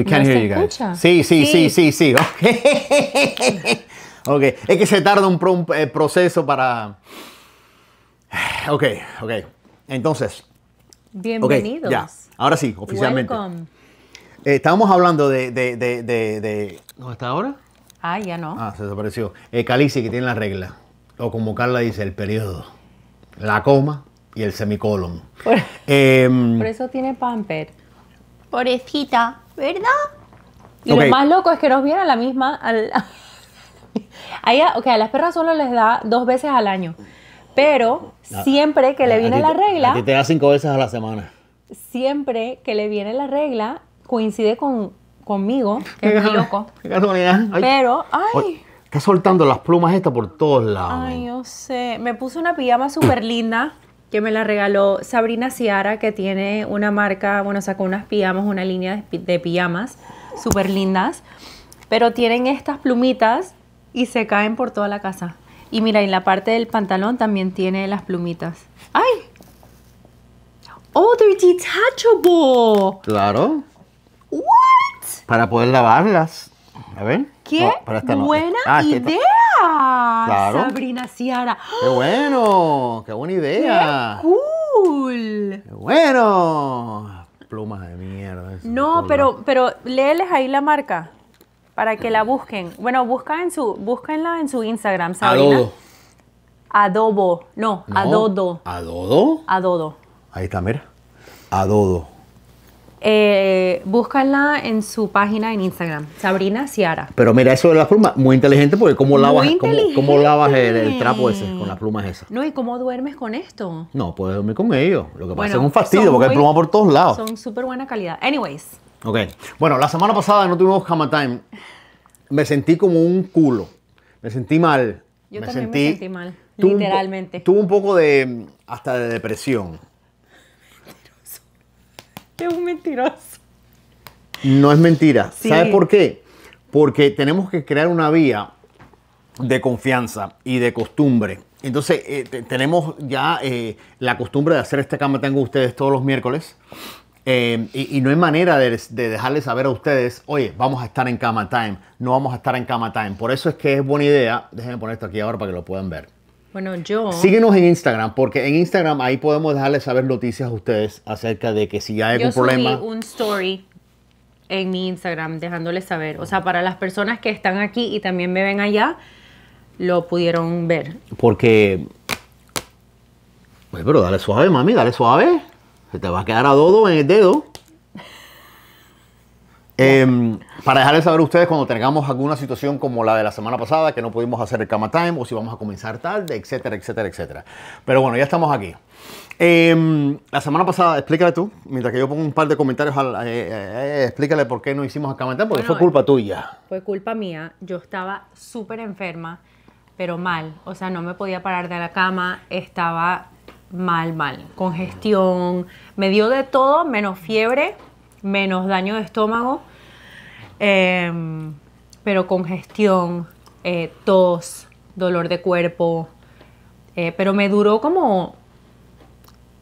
We can hear you guys. Sí, sí, sí, sí, sí. Okay. Es que se tarda un, eh, proceso para. Ok, ok. Entonces. Bienvenidos. Ahora sí, oficialmente. Eh, estábamos hablando de, ¿Dónde está ahora? Ah, ya no. Ah, se desapareció. Eh, que tiene la regla. O como Carla dice, el periodo. La coma y el semicolon. Por, em, eso tiene pamper. Porecita. ¿Verdad? Y lo más loco es que nos viene a la misma. A A, a las perras solo les da dos veces al año. Pero ah, siempre que le viene la regla. Y te da cinco veces a la semana. Siempre que le viene la regla, coincide con, conmigo, qué es loco. pero, ay. Está soltando las plumas estas por todos lados. Ay, yo sé. Me puse una pijama súper linda que me la regaló Sabrina Ciara, que tiene una marca, bueno, sacó unas pijamas, una línea de, pijamas súper lindas, pero tienen estas plumitas y se caen por toda la casa. Y mira, en la parte del pantalón también tiene las plumitas. ¡Ay! ¡Oh, they're detachable! Claro. ¿What? Para poder lavarlas. A ver. ¡Qué buena ah, idea! Sabrina Ciara. ¡Qué bueno! ¡Qué buena idea! cool! ¡Qué bueno! Plumas de mierda. No, pero, pero léeles ahí la marca para que la busquen. Bueno, busca en su, búsquenla en su Instagram, Sabrina. Adobo. No, no, adodo. ¿Adodo? Adodo. Ahí está, mira. Adodo. Eh, búscala en su página en Instagram, Sabrina Ciara. Pero mira, eso de las plumas, muy inteligente porque cómo lavas, el, trapo ese con las plumas esas. No, ¿y cómo duermes con esto? No, puedes dormir con ellos. Lo que pasa es un fastidio porque hay plumas por todos lados. Son súper buena calidad. Anyways. Ok. Bueno, la semana pasada no tuvimos Hammer Time. Me sentí como un culo. Me sentí mal. Yo me también sentí, me sentí mal, literalmente. tuve un poco de, hasta de depresión. es un mentiroso. No es mentira. ¿Sabes por qué? Porque tenemos que crear una vía de confianza y de costumbre. Entonces, eh, tenemos ya eh, la costumbre de hacer este cama tengo ustedes todos los miércoles. Eh, y, no hay manera de, de, dejarles saber a ustedes, oye, vamos a estar en cama time, no vamos a estar en cama time. Por eso es que es buena idea, déjenme poner esto aquí ahora para que lo puedan ver. Bueno, yo. Síguenos en Instagram, porque en Instagram ahí podemos dejarles saber noticias a ustedes acerca de que si hay algún problema yo subí problema. un story en mi Instagram dejándoles saber. O sea, para las personas que están aquí y también me ven allá, lo pudieron ver. Porque. Pues, pero dale suave, mami, dale suave. Se te va a quedar a dodo en el dedo. Em, para dejarles saber a ustedes cuando tengamos alguna situación como la de la semana pasada, que no pudimos hacer el cama Time o si vamos a comenzar tarde, etcétera, etcétera, etcétera. Pero bueno, ya estamos aquí. Em, la semana pasada, explícale tú, mientras que yo pongo un par de comentarios, eh, eh, eh, explícale por qué no hicimos el Kama Time, porque fue culpa tuya. Fue culpa mía, yo estaba súper enferma, pero mal, o sea, no me podía parar de la cama, estaba mal, mal, congestión, me dio de todo, menos fiebre, menos daño de estómago Em, pero congestión, eh, tos, dolor de cuerpo. Eh, pero me duró como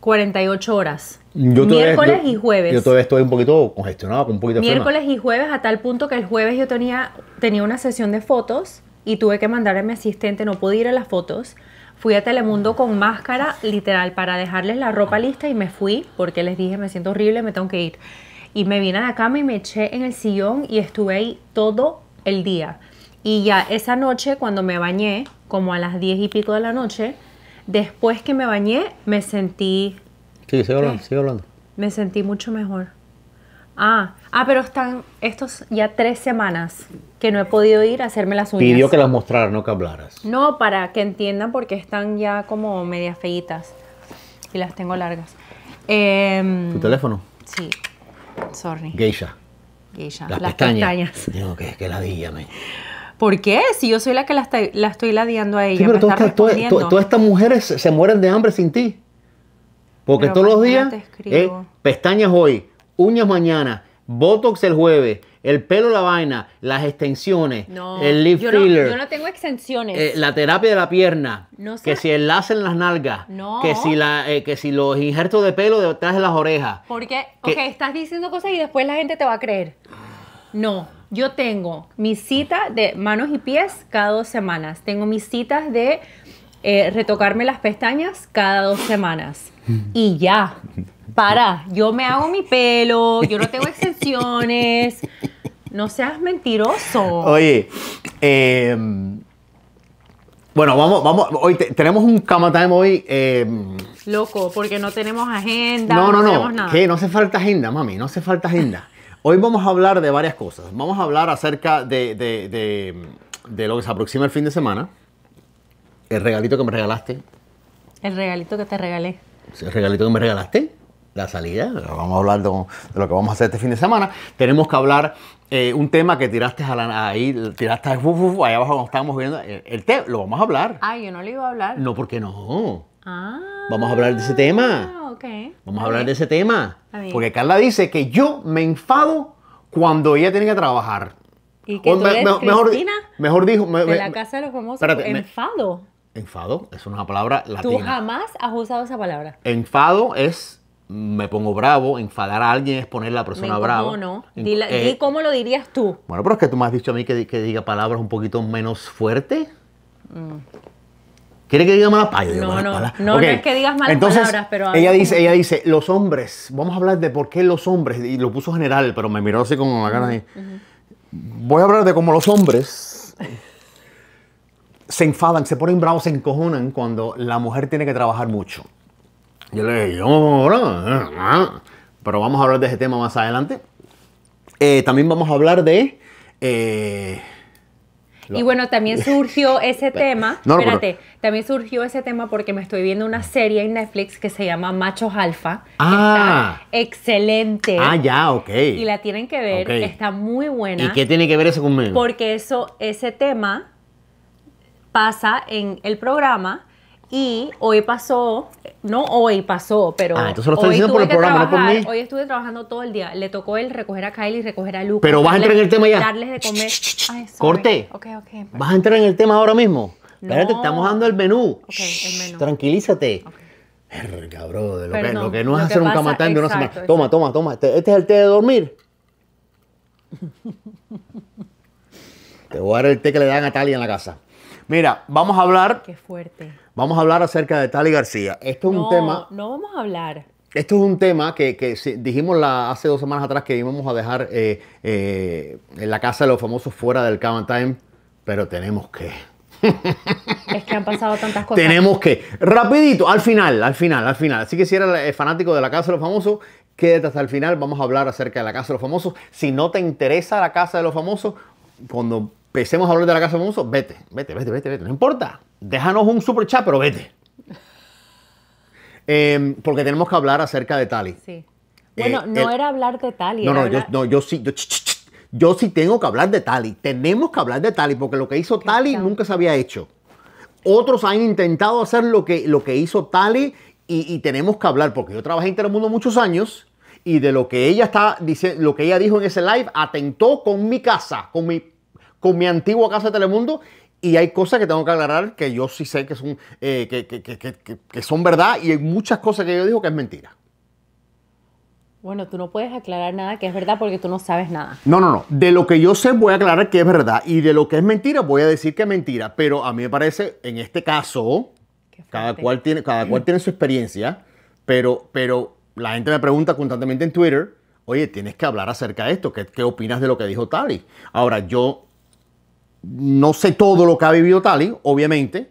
48 horas. miércoles y jueves. Yo todavía estoy un poquito congestionado, con un poquito de Miércoles y jueves, a tal punto que el jueves yo tenía, tenía una sesión de fotos y tuve que mandar a mi asistente, no pude ir a las fotos. Fui a Telemundo con máscara, literal, para dejarles la ropa lista y me fui porque les dije, me siento horrible, me tengo que ir. Y me vine a la cama y me eché en el sillón y estuve ahí todo el día. Y ya esa noche, cuando me bañé, como a las diez y pico de la noche, después que me bañé, me sentí. Sí, sigue hablando, sigue hablando. Me sentí mucho mejor. Ah, ah, pero están estos ya tres semanas que no he podido ir a hacerme las uñas. Pidió que las mostrara, no que hablaras. No, para que entiendan porque están ya como media feitas y las tengo largas. ¿Tu em, teléfono? Sí. Sorry. Geisha. Geisha. Las, pestañas. que, que ¿Por qué? Si yo soy la que la, estoy ladeando a ella. pero todas estas mujeres se mueren de hambre sin ti. Porque todos los días, pestañas hoy, uñas mañana, botox el jueves, el pelo, la vaina, las extensiones, el lip yo yo no tengo extensiones. Eh, la terapia de la pierna, que si enlacen las nalgas, que, si la, eh, que si los injertos de pelo detrás de las orejas. Porque, ok, estás diciendo cosas y después la gente te va a creer. No, yo tengo mi cita de manos y pies cada dos semanas. Tengo mis citas de eh, retocarme las pestañas cada dos semanas. Mm. Y ya para, yo me hago mi pelo, yo no tengo excepciones, No seas mentiroso. Oye, em, bueno, vamos, vamos, hoy tenemos un cama time hoy. Em, Loco, porque no tenemos agenda. No, no, no, tenemos nada. no hace falta agenda, mami, no hace falta agenda. Hoy vamos a hablar de varias cosas. Vamos a hablar acerca de, de, de lo que se aproxima el fin de semana. El regalito que me regalaste. El regalito que te regalé. El regalito que me regalaste la salida. Vamos a hablar de, lo que vamos a hacer este fin de semana. Tenemos que hablar eh, un tema que tiraste a ahí, tiraste uf, abajo cuando estábamos viendo. El, tema, lo vamos a hablar. Ah, yo no le iba a hablar. No, porque no. Ah, vamos a hablar de ese tema. Vamos a, hablar de ese tema. Porque Carla dice que yo me enfado cuando ella tiene que trabajar. Y que mejor, Cristina mejor, dijo, de la casa de los famosos. enfado. enfado es una palabra latina. Tú jamás has usado esa palabra. Enfado es me pongo bravo, enfadar a alguien es poner a la persona bravo. No, No, cómo lo dirías tú. Bueno, pero es que tú me has dicho a mí que, diga palabras un poquito menos fuertes. Mm. ¿Quiere que diga malas palabras? No, no, no, es que digas malas palabras, pero... Ella dice, ella dice, los hombres, vamos a hablar de por qué los hombres, y lo puso general, pero me miró así con la cara de... Voy a hablar de cómo los hombres se enfadan, se ponen bravos, se encojonan cuando la mujer tiene que trabajar mucho. Yo le dije, hola, ah, ah. pero vamos a hablar de ese tema más adelante. Eh, también vamos a hablar de... Eh, y bueno, también surgió ese tema, espérate, también surgió ese tema porque me estoy viendo una serie en Netflix que se llama Machos Alfa. Ah. excelente. Ah, ya, ok. Y la tienen que ver, está muy buena. ¿Y qué tiene que ver eso conmigo? Porque eso, ese tema pasa en el programa y hoy pasó, no hoy pasó, pero. Ah, entonces lo estoy diciendo por el programa, Hoy estuve trabajando todo el día. Le tocó él recoger a Kylie, y recoger a Lucas. Pero vas a entrar en el tema ya. Darles de comer. Corte. vas a entrar en el tema ahora mismo. No. Espérate, estamos dando el menú. Ok, el menú. Tranquilízate. de lo, que, no, lo que no es hacer un camatán de una semana. Toma, toma, toma. Este, este, es el té de dormir. Te voy a dar el té que le dan a Talia en la casa. Mira, vamos a hablar. Qué fuerte Vamos a hablar acerca de Tali García. Esto es un tema. No vamos a hablar. Esto es un tema que, dijimos la, hace dos semanas atrás que íbamos a dejar eh, eh, en la casa de los famosos fuera del Cavan Time, pero tenemos que. es que han pasado tantas cosas. Tenemos que. Rapidito, al final, al final, al final. Así que si eres eh, fanático de la Casa de los Famosos, quédate hasta el final. Vamos a hablar acerca de la Casa de los Famosos. Si no te interesa la Casa de los Famosos, cuando empecemos a hablar de la Casa de los Famosos, vete, vete, vete, vete, vete. No importa déjanos un super chat, pero vete. Em, porque tenemos que hablar acerca de Tali. Sí. Eh, bueno, no era hablar de Tali. No, no, yo, sí, yo, sí tengo que hablar de Tali. Tenemos que hablar de Tali porque lo que hizo Tali nunca se había hecho. Otros han intentado hacer lo que, lo que hizo Tali y, tenemos que hablar porque yo trabajé en Telemundo muchos años y de lo que ella está lo que ella dijo en ese live atentó con mi casa, con mi con mi antigua casa de Telemundo y hay cosas que tengo que aclarar que yo sí sé que son, eh, que, que, son verdad y hay muchas cosas que yo digo que es mentira. Bueno, tú no puedes aclarar nada que es verdad porque tú no sabes nada. No, no, no. De lo que yo sé voy a aclarar que es verdad y de lo que es mentira voy a decir que es mentira. Pero a mí me parece, en este caso, cada cual tiene, cada cual tiene su experiencia, pero, pero la gente me pregunta constantemente en Twitter, oye, tienes que hablar acerca de esto, ¿qué, qué opinas de lo que dijo Tali? Ahora, yo no sé todo lo que ha vivido Tali, obviamente,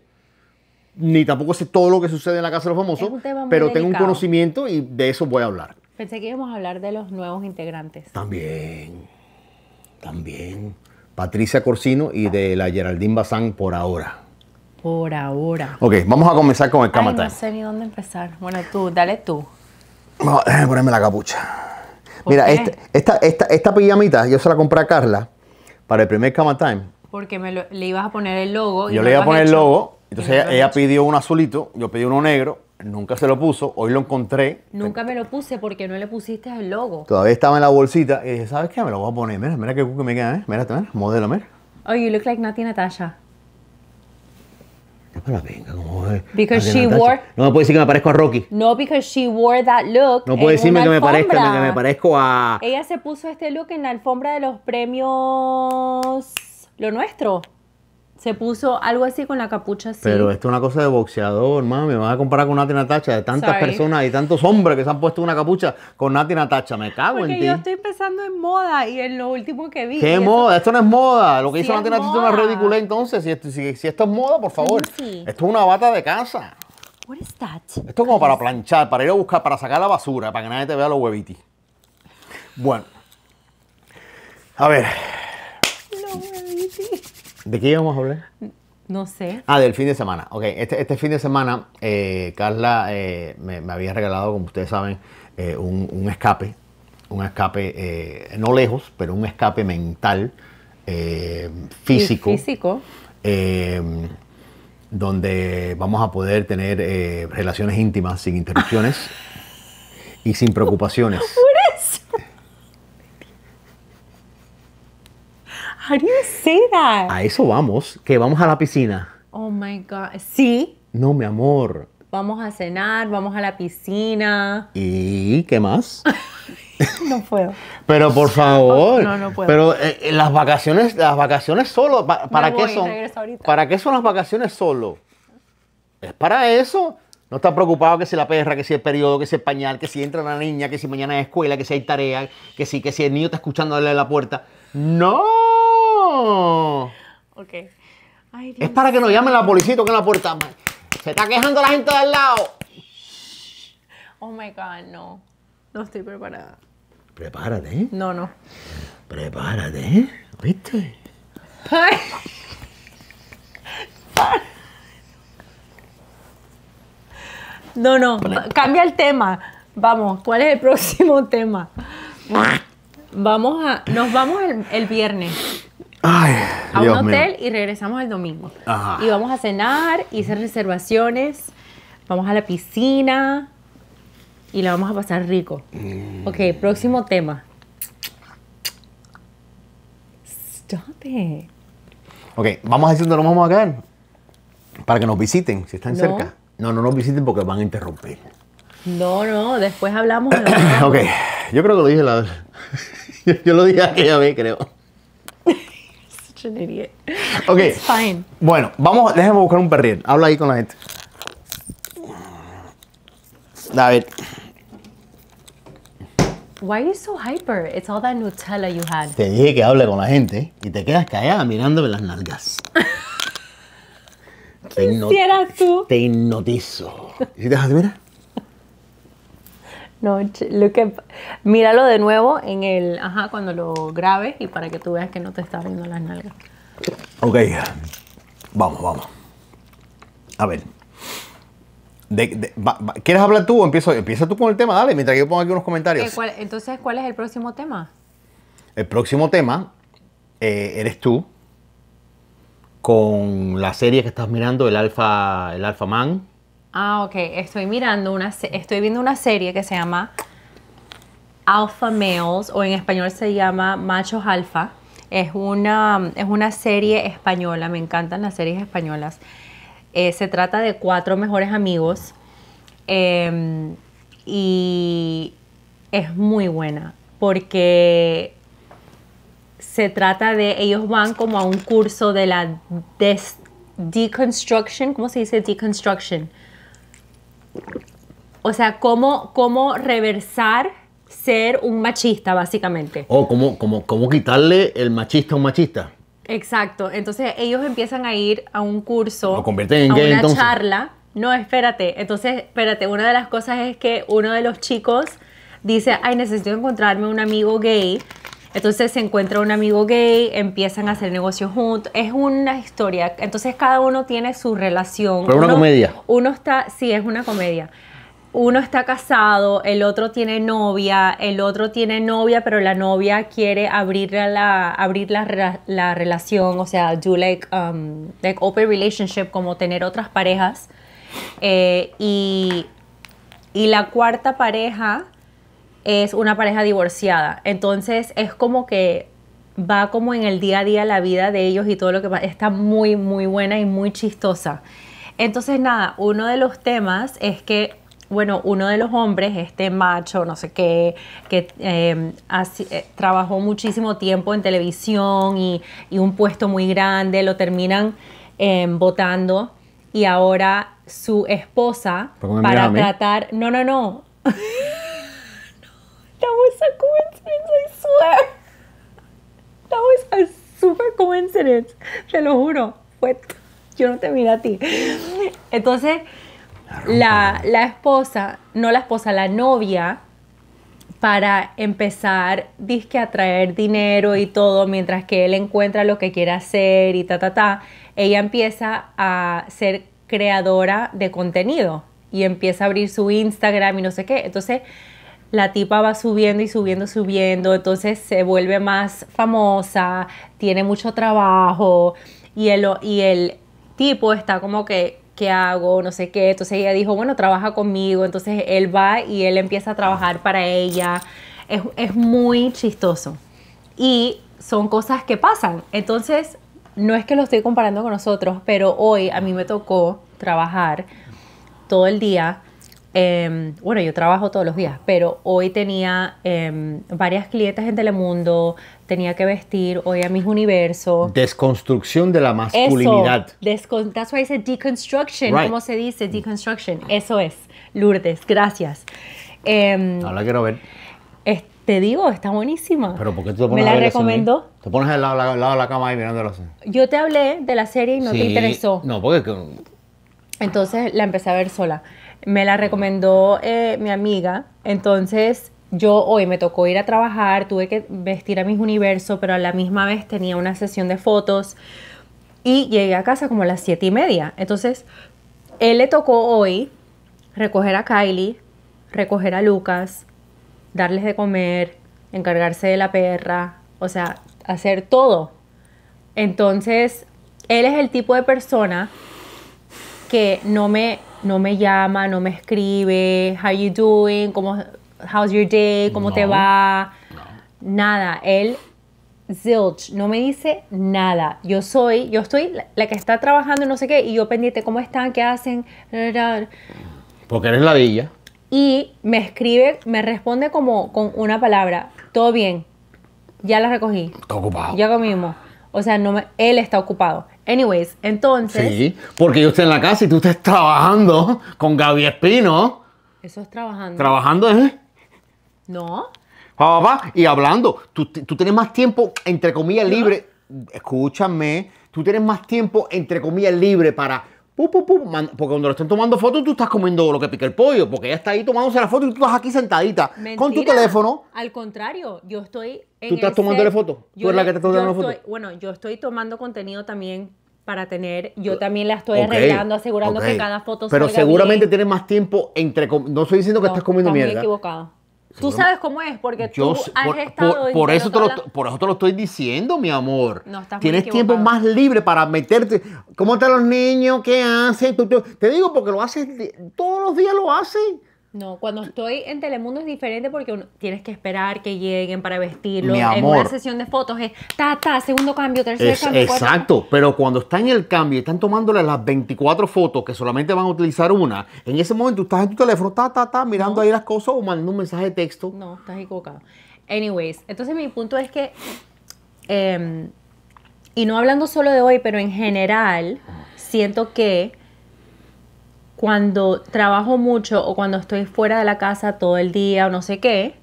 ni tampoco sé todo lo que sucede en la Casa de los Famosos, pero tengo un conocimiento y de eso voy a hablar. Pensé que íbamos a hablar de los nuevos integrantes. También, también. Patricia Corsino y de la Geraldine Bazán por ahora. Por ahora. Ok, vamos a comenzar con el Kama Ay, No sé ni dónde empezar. Bueno, tú, dale tú. déjame ponerme la capucha. Mira, este, esta, esta, esta, pijamita yo se la compré a Carla para el primer Kama Time porque le ibas a poner el logo. Yo le iba a poner el logo, entonces ella, pidió un azulito, yo pedí uno negro, Nunca se lo puso, hoy lo encontré. Nunca me lo puse porque no le pusiste el logo. Todavía estaba en la bolsita y dije, ¿sabes qué? Me lo voy a poner. Mira, mira qué cookie me queda, ¿eh? Mira, mira, modelo, mira. Oh, you look like Nati Natasha. venga, No me puede decir que me parezco a Rocky. No, because she wore that look No puede decirme que me, parezca, que me parezco a... Ella se puso este look en la alfombra de los premios lo nuestro. Se puso algo así con la capucha así. Pero esto es una cosa de boxeador, mami. Me vas a comparar con Nati Natacha. De tantas personas y tantos hombres que se han puesto una capucha con Nati Natacha. Me cago en ti. Yo estoy empezando en moda y en lo último que vi. ¿Qué moda? Esto no es moda. Lo que hizo Nati Natacha es una ridiculez. Entonces, si esto, es moda, por favor. Esto es una bata de casa. What is that? Esto es como para planchar, para ir a buscar, para sacar la basura, para que nadie te vea los huevitis. Bueno. A ver, ¿De qué íbamos a hablar? No sé. Ah, del fin de semana. Ok, este, este fin de semana eh, Carla eh, me, había regalado, como ustedes saben, eh, un, escape. Un escape, no lejos, pero un escape mental, físico. físico. donde vamos a poder tener relaciones íntimas sin interrupciones y sin preocupaciones. How do you A eso vamos, que vamos a la piscina. Oh my God. ¿Sí? No, mi amor. Vamos a cenar, vamos a la piscina. ¿Y qué más? no puedo. Pero por favor. No, no puedo. Pero eh, eh, las vacaciones, las vacaciones solo, ¿para qué son? ¿Para qué son las vacaciones solo? ¿Es para eso? No está preocupado que si la perra, que si el periodo, que si el pañal, que si entra la niña, que si mañana es escuela, que si hay tarea, que si, que si el niño está escuchando a la puerta. ¡No! es para que nos llamen la policía que la puerta. Se está quejando la gente del lado. Oh my God, no. No estoy preparada. Prepárate. No, no. Prepárate, ¿viste? No, no, cambia el tema. Vamos, ¿cuál es el próximo tema? Vamos a, nos vamos el viernes a un hotel y regresamos el domingo. Y vamos a cenar, hice reservaciones, vamos a la piscina y la vamos a pasar rico. Mm. Ok, próximo tema. Stop it. Ok, vamos a decir dónde nos vamos a quedar Para que nos visiten, si están cerca. No, no nos visiten porque van a interrumpir. No, no, después hablamos. De ok, yo creo que lo dije la... yo lo dije aquella vez, creo such an idiot. Ok. fine. Bueno, vamos, déjame buscar un perril. Habla ahí con la gente. David. Why are you so hyper? It's all that Nutella you had. Te dije que hable con la gente y te quedas callada mirándome las nalgas. ¿Qué te hicieras tú? Te hipnotizo. ¿Y si te dejas, mira? No, look míralo de nuevo en el, ajá, cuando lo grabes y para que tú veas que no te está viendo las nalgas. Ok, vamos, vamos. A ver. ¿Quieres hablar tú o empiezo? Empieza tú con el tema, dale, mientras que yo pongo aquí unos comentarios. Eh, entonces, ¿cuál es el próximo tema? El próximo tema eh, eres tú con la serie que estás mirando, el Alfa, el Alfa Man. Ah, ok. Estoy mirando una, estoy viendo una serie que se llama Alpha Males, o en español se llama Machos Alfa. Es una, serie española, me encantan las series españolas. Eh, se trata de cuatro mejores amigos em, y es muy buena porque se trata de, ellos van como a un curso de la deconstruction, ¿cómo se dice? Deconstruction o sea, cómo, cómo reversar ser un machista, básicamente. Oh, o cómo, cómo, quitarle el machista a un machista. Exacto. Entonces ellos empiezan a ir a un curso, Lo convierten en a una charla. No, espérate. Entonces, espérate. Una de las cosas es que uno de los chicos dice, ay, necesito encontrarme un amigo gay entonces se encuentra un amigo gay, empiezan a hacer negocios juntos. Es una historia. Entonces cada uno tiene su relación. Pero uno, una comedia. Uno está, sí, es una comedia uno está casado, el otro tiene novia, el otro tiene novia, pero la novia quiere abrir la, abrir la, relación, o sea, do like, um, like open relationship, como tener otras parejas. Eh, y, y la cuarta pareja es una pareja divorciada. Entonces es como que va como en el día a día la vida de ellos y todo lo que Está muy, muy buena y muy chistosa. Entonces nada, uno de los temas es que, bueno, uno de los hombres, este macho, no sé qué, que em, eh, trabajó muchísimo tiempo en televisión y, un puesto muy grande, lo terminan votando em, y ahora su esposa para tratar, no, no, no, That was a coincidence, I swear. That was a super coincidence. Te lo juro. Fue yo no te miro a ti. Entonces, la, la, esposa, no la esposa, la novia, para empezar, disque a traer dinero y todo, mientras que él encuentra lo que quiere hacer y ta, ta, ta, ella empieza a ser creadora de contenido y empieza a abrir su Instagram y no sé qué. Entonces, la tipa va subiendo y subiendo, subiendo, entonces se vuelve más famosa, tiene mucho trabajo y el, y el tipo está como que, ¿qué hago? No sé qué. Entonces ella dijo, bueno, trabaja conmigo. Entonces él va y él empieza a trabajar para ella. Es, es muy chistoso. Y son cosas que pasan. Entonces, no es que lo estoy comparando con nosotros, pero hoy a mí me tocó trabajar todo el día Em, bueno, yo trabajo todos los días, pero hoy tenía em, varias clientes en Telemundo, tenía que vestir hoy a mis Universo. Desconstrucción de la masculinidad. Eso, that's why I said deconstruction. ¿Cómo se dice? Deconstruction. Eso es. Lourdes, gracias. Eh, la quiero ver. Te digo, está buenísima. Pero ¿por qué tú te pones Me la recomiendo? Te pones al lado, de la cama ahí mirándolo así. Yo te hablé de la serie y no te interesó. No, porque... Entonces la empecé a ver sola. Me la recomendó eh, mi amiga. Entonces yo hoy me tocó ir a trabajar, tuve que vestir a mis universo, pero a la misma vez tenía una sesión de fotos y llegué a casa como a las siete y media. Entonces, él le tocó hoy recoger a Kylie, recoger a Lucas, darles de comer, encargarse de la perra, o sea, hacer todo. Entonces, él es el tipo de persona que no me, no me llama, no me escribe, how you doing, ¿Cómo, how's your day, cómo te va, nada, él zilch, no me dice nada. Yo soy, yo estoy la, que está trabajando no sé qué y yo pendiente cómo están, qué hacen. Porque eres ladilla. Y me escribe, me responde como con una palabra, todo bien. Ya la recogí. Está ocupado. Ya comimos. O sea, no él está ocupado. Anyways, entonces. Sí, porque yo estoy en la casa y tú estás trabajando con Gaby Espino. Eso es trabajando. ¿Trabajando Eh? No. Papá, y hablando. Tú, tienes más tiempo, entre comillas, libre. Escúchame. Tú tienes más tiempo, entre comillas, libre para. porque cuando lo están tomando fotos, tú estás comiendo lo que pique el pollo. Porque ella está ahí tomándose la foto y tú estás aquí sentadita con tu teléfono. Al contrario, yo estoy ¿Tú estás tomándole fotos? ¿Tú eres la que te está tomando fotos? Bueno, yo estoy tomando contenido también para tener, yo también la estoy arreglando, asegurando que cada foto Pero seguramente tienes más tiempo entre, no estoy diciendo que estás comiendo mierda. Estoy equivocado. Tú sabes cómo es, porque tú has por, estado por, eso te lo, por eso estoy diciendo, mi amor. No, estás Tienes tiempo más libre para meterte. ¿Cómo están los niños? ¿Qué hacen? te digo, porque lo haces, todos los días lo hacen. No, cuando estoy en Telemundo es diferente porque tienes que esperar que lleguen para vestirlo. en una sesión de fotos es ta, ta, segundo cambio, tercer cambio. Exacto, pero cuando está en el cambio y están tomándole las 24 fotos que solamente van a utilizar una, en ese momento estás en tu teléfono, ta, ta, ta, mirando ahí las cosas o mandando un mensaje de texto. No, estás equivocado. Anyways, entonces mi punto es que, em, y no hablando solo de hoy, pero en general, siento que cuando trabajo mucho o cuando estoy fuera de la casa todo el día o no sé qué,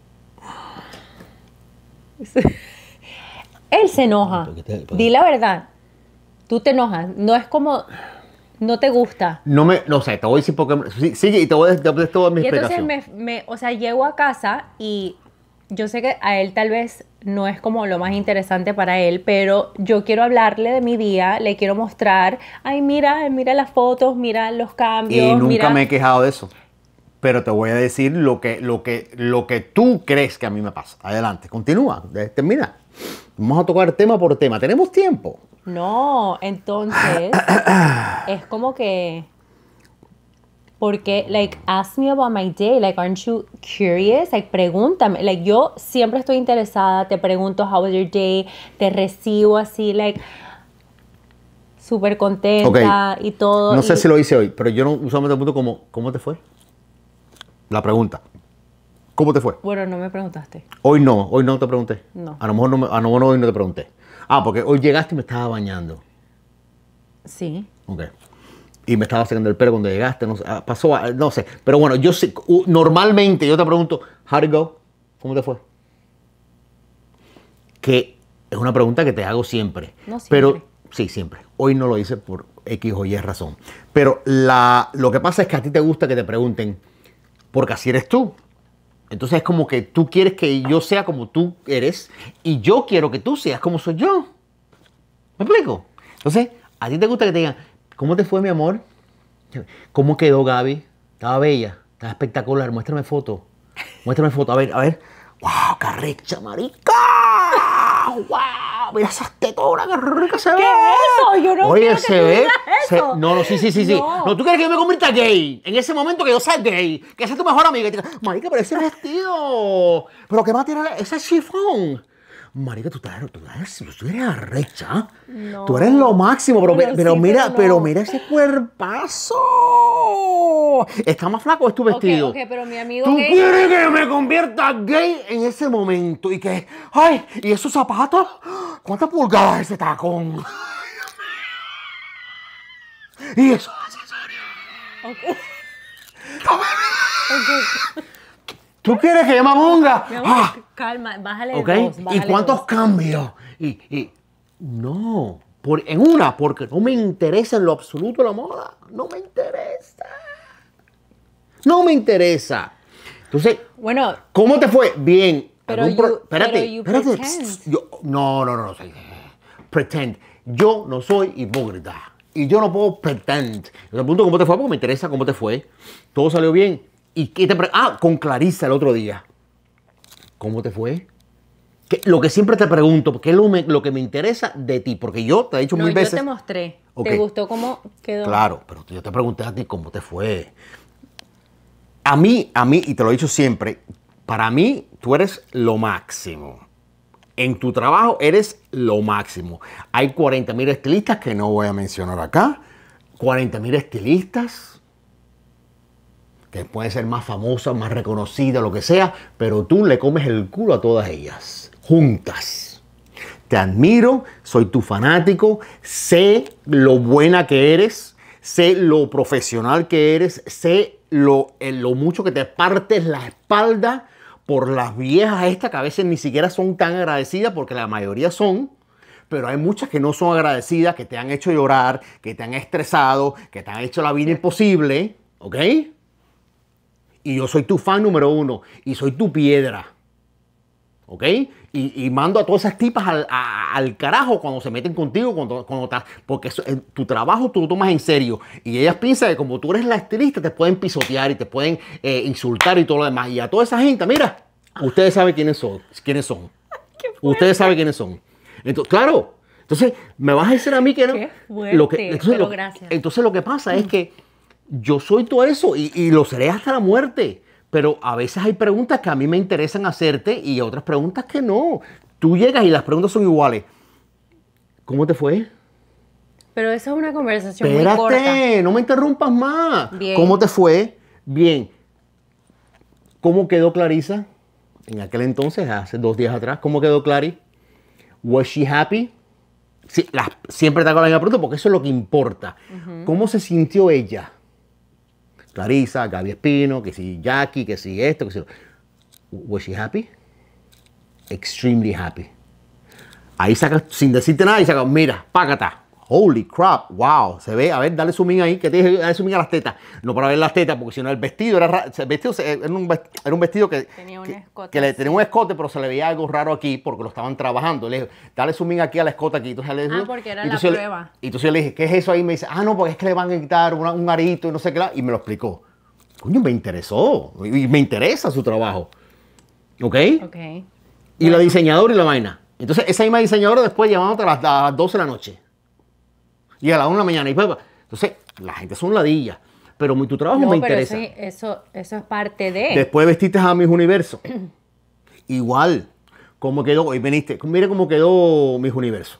él se enoja. Di la verdad. Tú te enojas. No es como. No te gusta. No me. No sé, te voy a decir porque. sí, y te voy a decir toda mi y Entonces, me, me, o sea, llego a casa y yo sé que a él tal vez no es como lo más interesante para él, pero yo quiero hablarle de mi día, le quiero mostrar, ay mira, mira las fotos, mira los cambios. Y nunca me he quejado de eso, pero te voy a decir lo que, lo que, lo que tú crees que a mí me pasa. Adelante, continúa, termina. Vamos a tocar tema por tema, tenemos tiempo. No, entonces es como que porque, like, ask me about my day, like, aren't you curious? Like, pregúntame, like, yo siempre estoy interesada, te pregunto, how was your day, te recibo así, like, súper contenta y todo. No sé si lo hice hoy, pero yo no usualmente pregunto como, ¿cómo te fue? La pregunta. ¿Cómo te fue? Bueno, no me preguntaste. Hoy no, hoy no te pregunté. No. A lo mejor no, a lo mejor hoy no te pregunté. Ah, porque hoy llegaste y me estaba bañando. Sí. Ok y me estaba sacando el pelo cuando llegaste, no ah, pasó, ah, no sé. Pero bueno, yo normalmente yo te pregunto, how go? ¿Cómo te fue? Que es una pregunta que te hago siempre. No siempre. Pero sí, siempre. Hoy no lo hice por X o Y razón. Pero la, lo que pasa es que a ti te gusta que te pregunten, porque así eres tú. Entonces es como que tú quieres que yo sea como tú eres y yo quiero que tú seas como soy yo. ¿Me explico? Entonces, a ti te gusta que te digan, ¿Cómo te fue, mi amor? ¿Cómo quedó Gaby? Estaba bella, estaba espectacular. Muéstrame foto. Muéstrame foto. A ver, a ver. ¡Wow! ¡Qué marica! ¡Wow! Mira esas tetoras, qué rica se ve. ¿Qué es eso? Yo no Oye, se ve. Se... Eso. No, no, sí, sí, sí, sí. No. tú quieres que yo me convierta gay. En ese momento que yo sea gay. Que sea tu mejor amiga. marica, pero ese vestido. Pero qué tirar Ese chifón. Marica, tú, eres, tú eres arrecha. Tú eres lo máximo, pero, pero, mira, pero, mira ese cuerpazo. Está más flaco es tu vestido. Okay, pero mi amigo tú quieres que me convierta gay en ese momento y que, ay, y esos zapatos, ¿cuántas pulgadas ese tacón? y esos accesorios. Okay. ¿Tú quieres que llame Monga? ¡Ah! calma, bájale dos, bájale ¿Y cuántos cambios? Y, y no, por, en una, porque no me interesa en lo absoluto la moda. No me interesa. No me interesa. Entonces, bueno, ¿cómo te fue? Bien. Pero you, espérate, espérate. Yo, no, no, no, no. Pretend. Yo no soy hipócrita. Y yo no puedo pretend. Entonces, punto, cómo te fue porque me interesa cómo te fue. Todo salió bien. ¿Y qué te Ah, con Clarisa el otro día. ¿Cómo te fue? lo que siempre te pregunto, ¿qué es lo, que me interesa de ti, porque yo te he dicho muy mil veces. Yo te mostré. ¿Te gustó cómo quedó? Claro, pero yo te pregunté a ti cómo te fue. A mí, a mí, y te lo he dicho siempre, para mí tú eres lo máximo. En tu trabajo eres lo máximo. Hay 40.000 estilistas que no voy a mencionar acá. 40.000 estilistas que puede ser más famosa, más reconocida, lo que sea, pero tú le comes el culo a todas ellas, juntas. Te admiro, soy tu fanático, sé lo buena que eres, sé lo profesional que eres, sé lo, eh, lo mucho que te partes la espalda por las viejas estas que a veces ni siquiera son tan agradecidas porque la mayoría son, pero hay muchas que no son agradecidas, que te han hecho llorar, que te han estresado, que te han hecho la vida imposible, ¿ok? y yo soy tu fan número uno y soy tu piedra. ¿Ok? Y, mando a todas esas tipas al, carajo cuando se meten contigo, cuando, porque tu trabajo tú lo tomas en serio. Y ellas piensan que como tú eres la estilista, te pueden pisotear y te pueden eh, insultar y todo lo demás. Y a toda esa gente, mira, ustedes saben quiénes son. Quiénes son. Ustedes saben quiénes son. Entonces, claro, entonces, me vas a decir a mí que no. entonces lo que pasa es que yo soy todo eso y, lo seré hasta la muerte. Pero a veces hay preguntas que a mí me interesan hacerte y otras preguntas que no. Tú llegas y las preguntas son iguales. ¿Cómo te fue? Pero esa es una conversación muy corta. no me interrumpas más. ¿Cómo te fue? Bien. ¿Cómo quedó Clarisa? En aquel entonces, hace dos días atrás, ¿cómo quedó Clary? ¿Was she happy? siempre te hago la misma pregunta porque eso es lo que importa. ¿Cómo se sintió ella? Clarisa, Gaby Espino, que si Jackie, que si esto, que si ¿Was she happy? Extremely happy. Ahí saca, sin decirte nada, y saca, mira, págata, Holy crap, wow, se ve, a ver, dale zoom ahí, que te dije, dale zoom a las tetas. No para ver las tetas, porque si no el vestido era el vestido era un vestido, que tenía un escote, que, le tenía un escote, pero se le veía algo raro aquí porque lo estaban trabajando. Le dije, dale zoom aquí a la escota aquí, entonces le dije, ah, porque era la prueba. y entonces yo le dije, ¿qué es eso ahí? Me dice, "Ah, no, porque es que le van a quitar un arito y no sé qué, y me lo explicó. Coño, me interesó y me interesa su trabajo. ¿Ok? Ok. Y la diseñadora y la vaina. Entonces, esa misma diseñadora después llamándote a a las 12 de la noche. Y a la una de la mañana. Y pues, Entonces, la gente son ladillas. Pero muy tu trabajo no, me interesa. eso, eso es parte de. Después vestiste a mis universos. Igual. Como quedó, hoy veniste, mire cómo quedó mis universos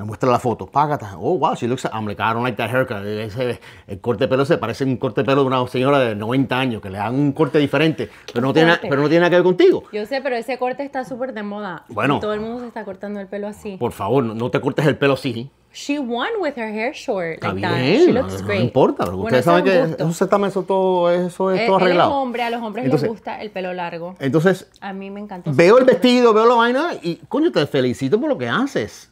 me muestra la foto, págata, oh wow, she looks, like, I don't like that haircut, el corte de pelo se parece un corte de pelo de una señora de 90 años, que le dan un corte diferente, pero no, tiene, pero no tiene nada que ver contigo. Yo sé, pero ese corte está súper de moda. Bueno. todo el mundo se está cortando el pelo así. Por favor, no, te cortes el pelo así. She won with her hair short. Está She looks no, no, importa, ustedes saben que eso eso es todo eh, arreglado. hombre, a los hombres les gusta el pelo largo. Entonces, a mí me encanta. Veo el vestido, veo la vaina y coño, te felicito por lo que haces.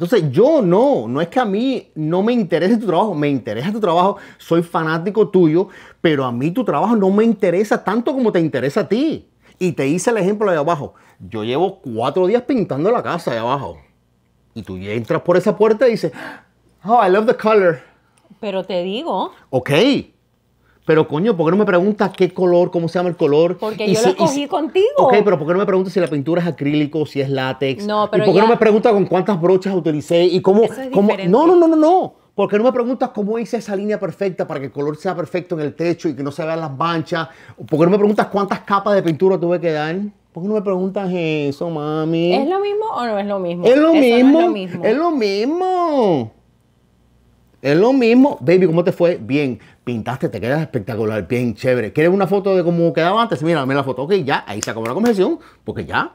Entonces yo no, no es que a mí no me interese tu trabajo, me interesa tu trabajo, soy fanático tuyo, pero a mí tu trabajo no me interesa tanto como te interesa a ti. Y te hice el ejemplo de abajo. Yo llevo cuatro días pintando la casa de abajo. Y tú entras por esa puerta y dices, oh, I love the color. Pero te digo. Ok, pero coño, ¿por qué no me preguntas qué color, cómo se llama el color? Porque yo lo cogí contigo. Ok, pero ¿por qué no me preguntas si la pintura es acrílico, si es látex? No, pero ¿Y por qué no me preguntas con cuántas brochas utilicé y cómo, cómo... No, no, no, no, no. ¿Por qué no me preguntas cómo hice esa línea perfecta para que el color sea perfecto en el techo y que no se vean las manchas? ¿Por qué no me preguntas cuántas capas de pintura tuve que dar? ¿Por qué no me preguntas eso, mami? ¿Es lo mismo o no es lo mismo? Es lo, mismo? es lo mismo. Es lo mismo. Es lo mismo. Baby, ¿cómo te fue? Bien pintaste, te quedas espectacular, bien chévere. ¿Quieres una foto de cómo quedaba antes? Mira, mira la foto. Ok, ya, ahí se acabó la conversación, porque ya.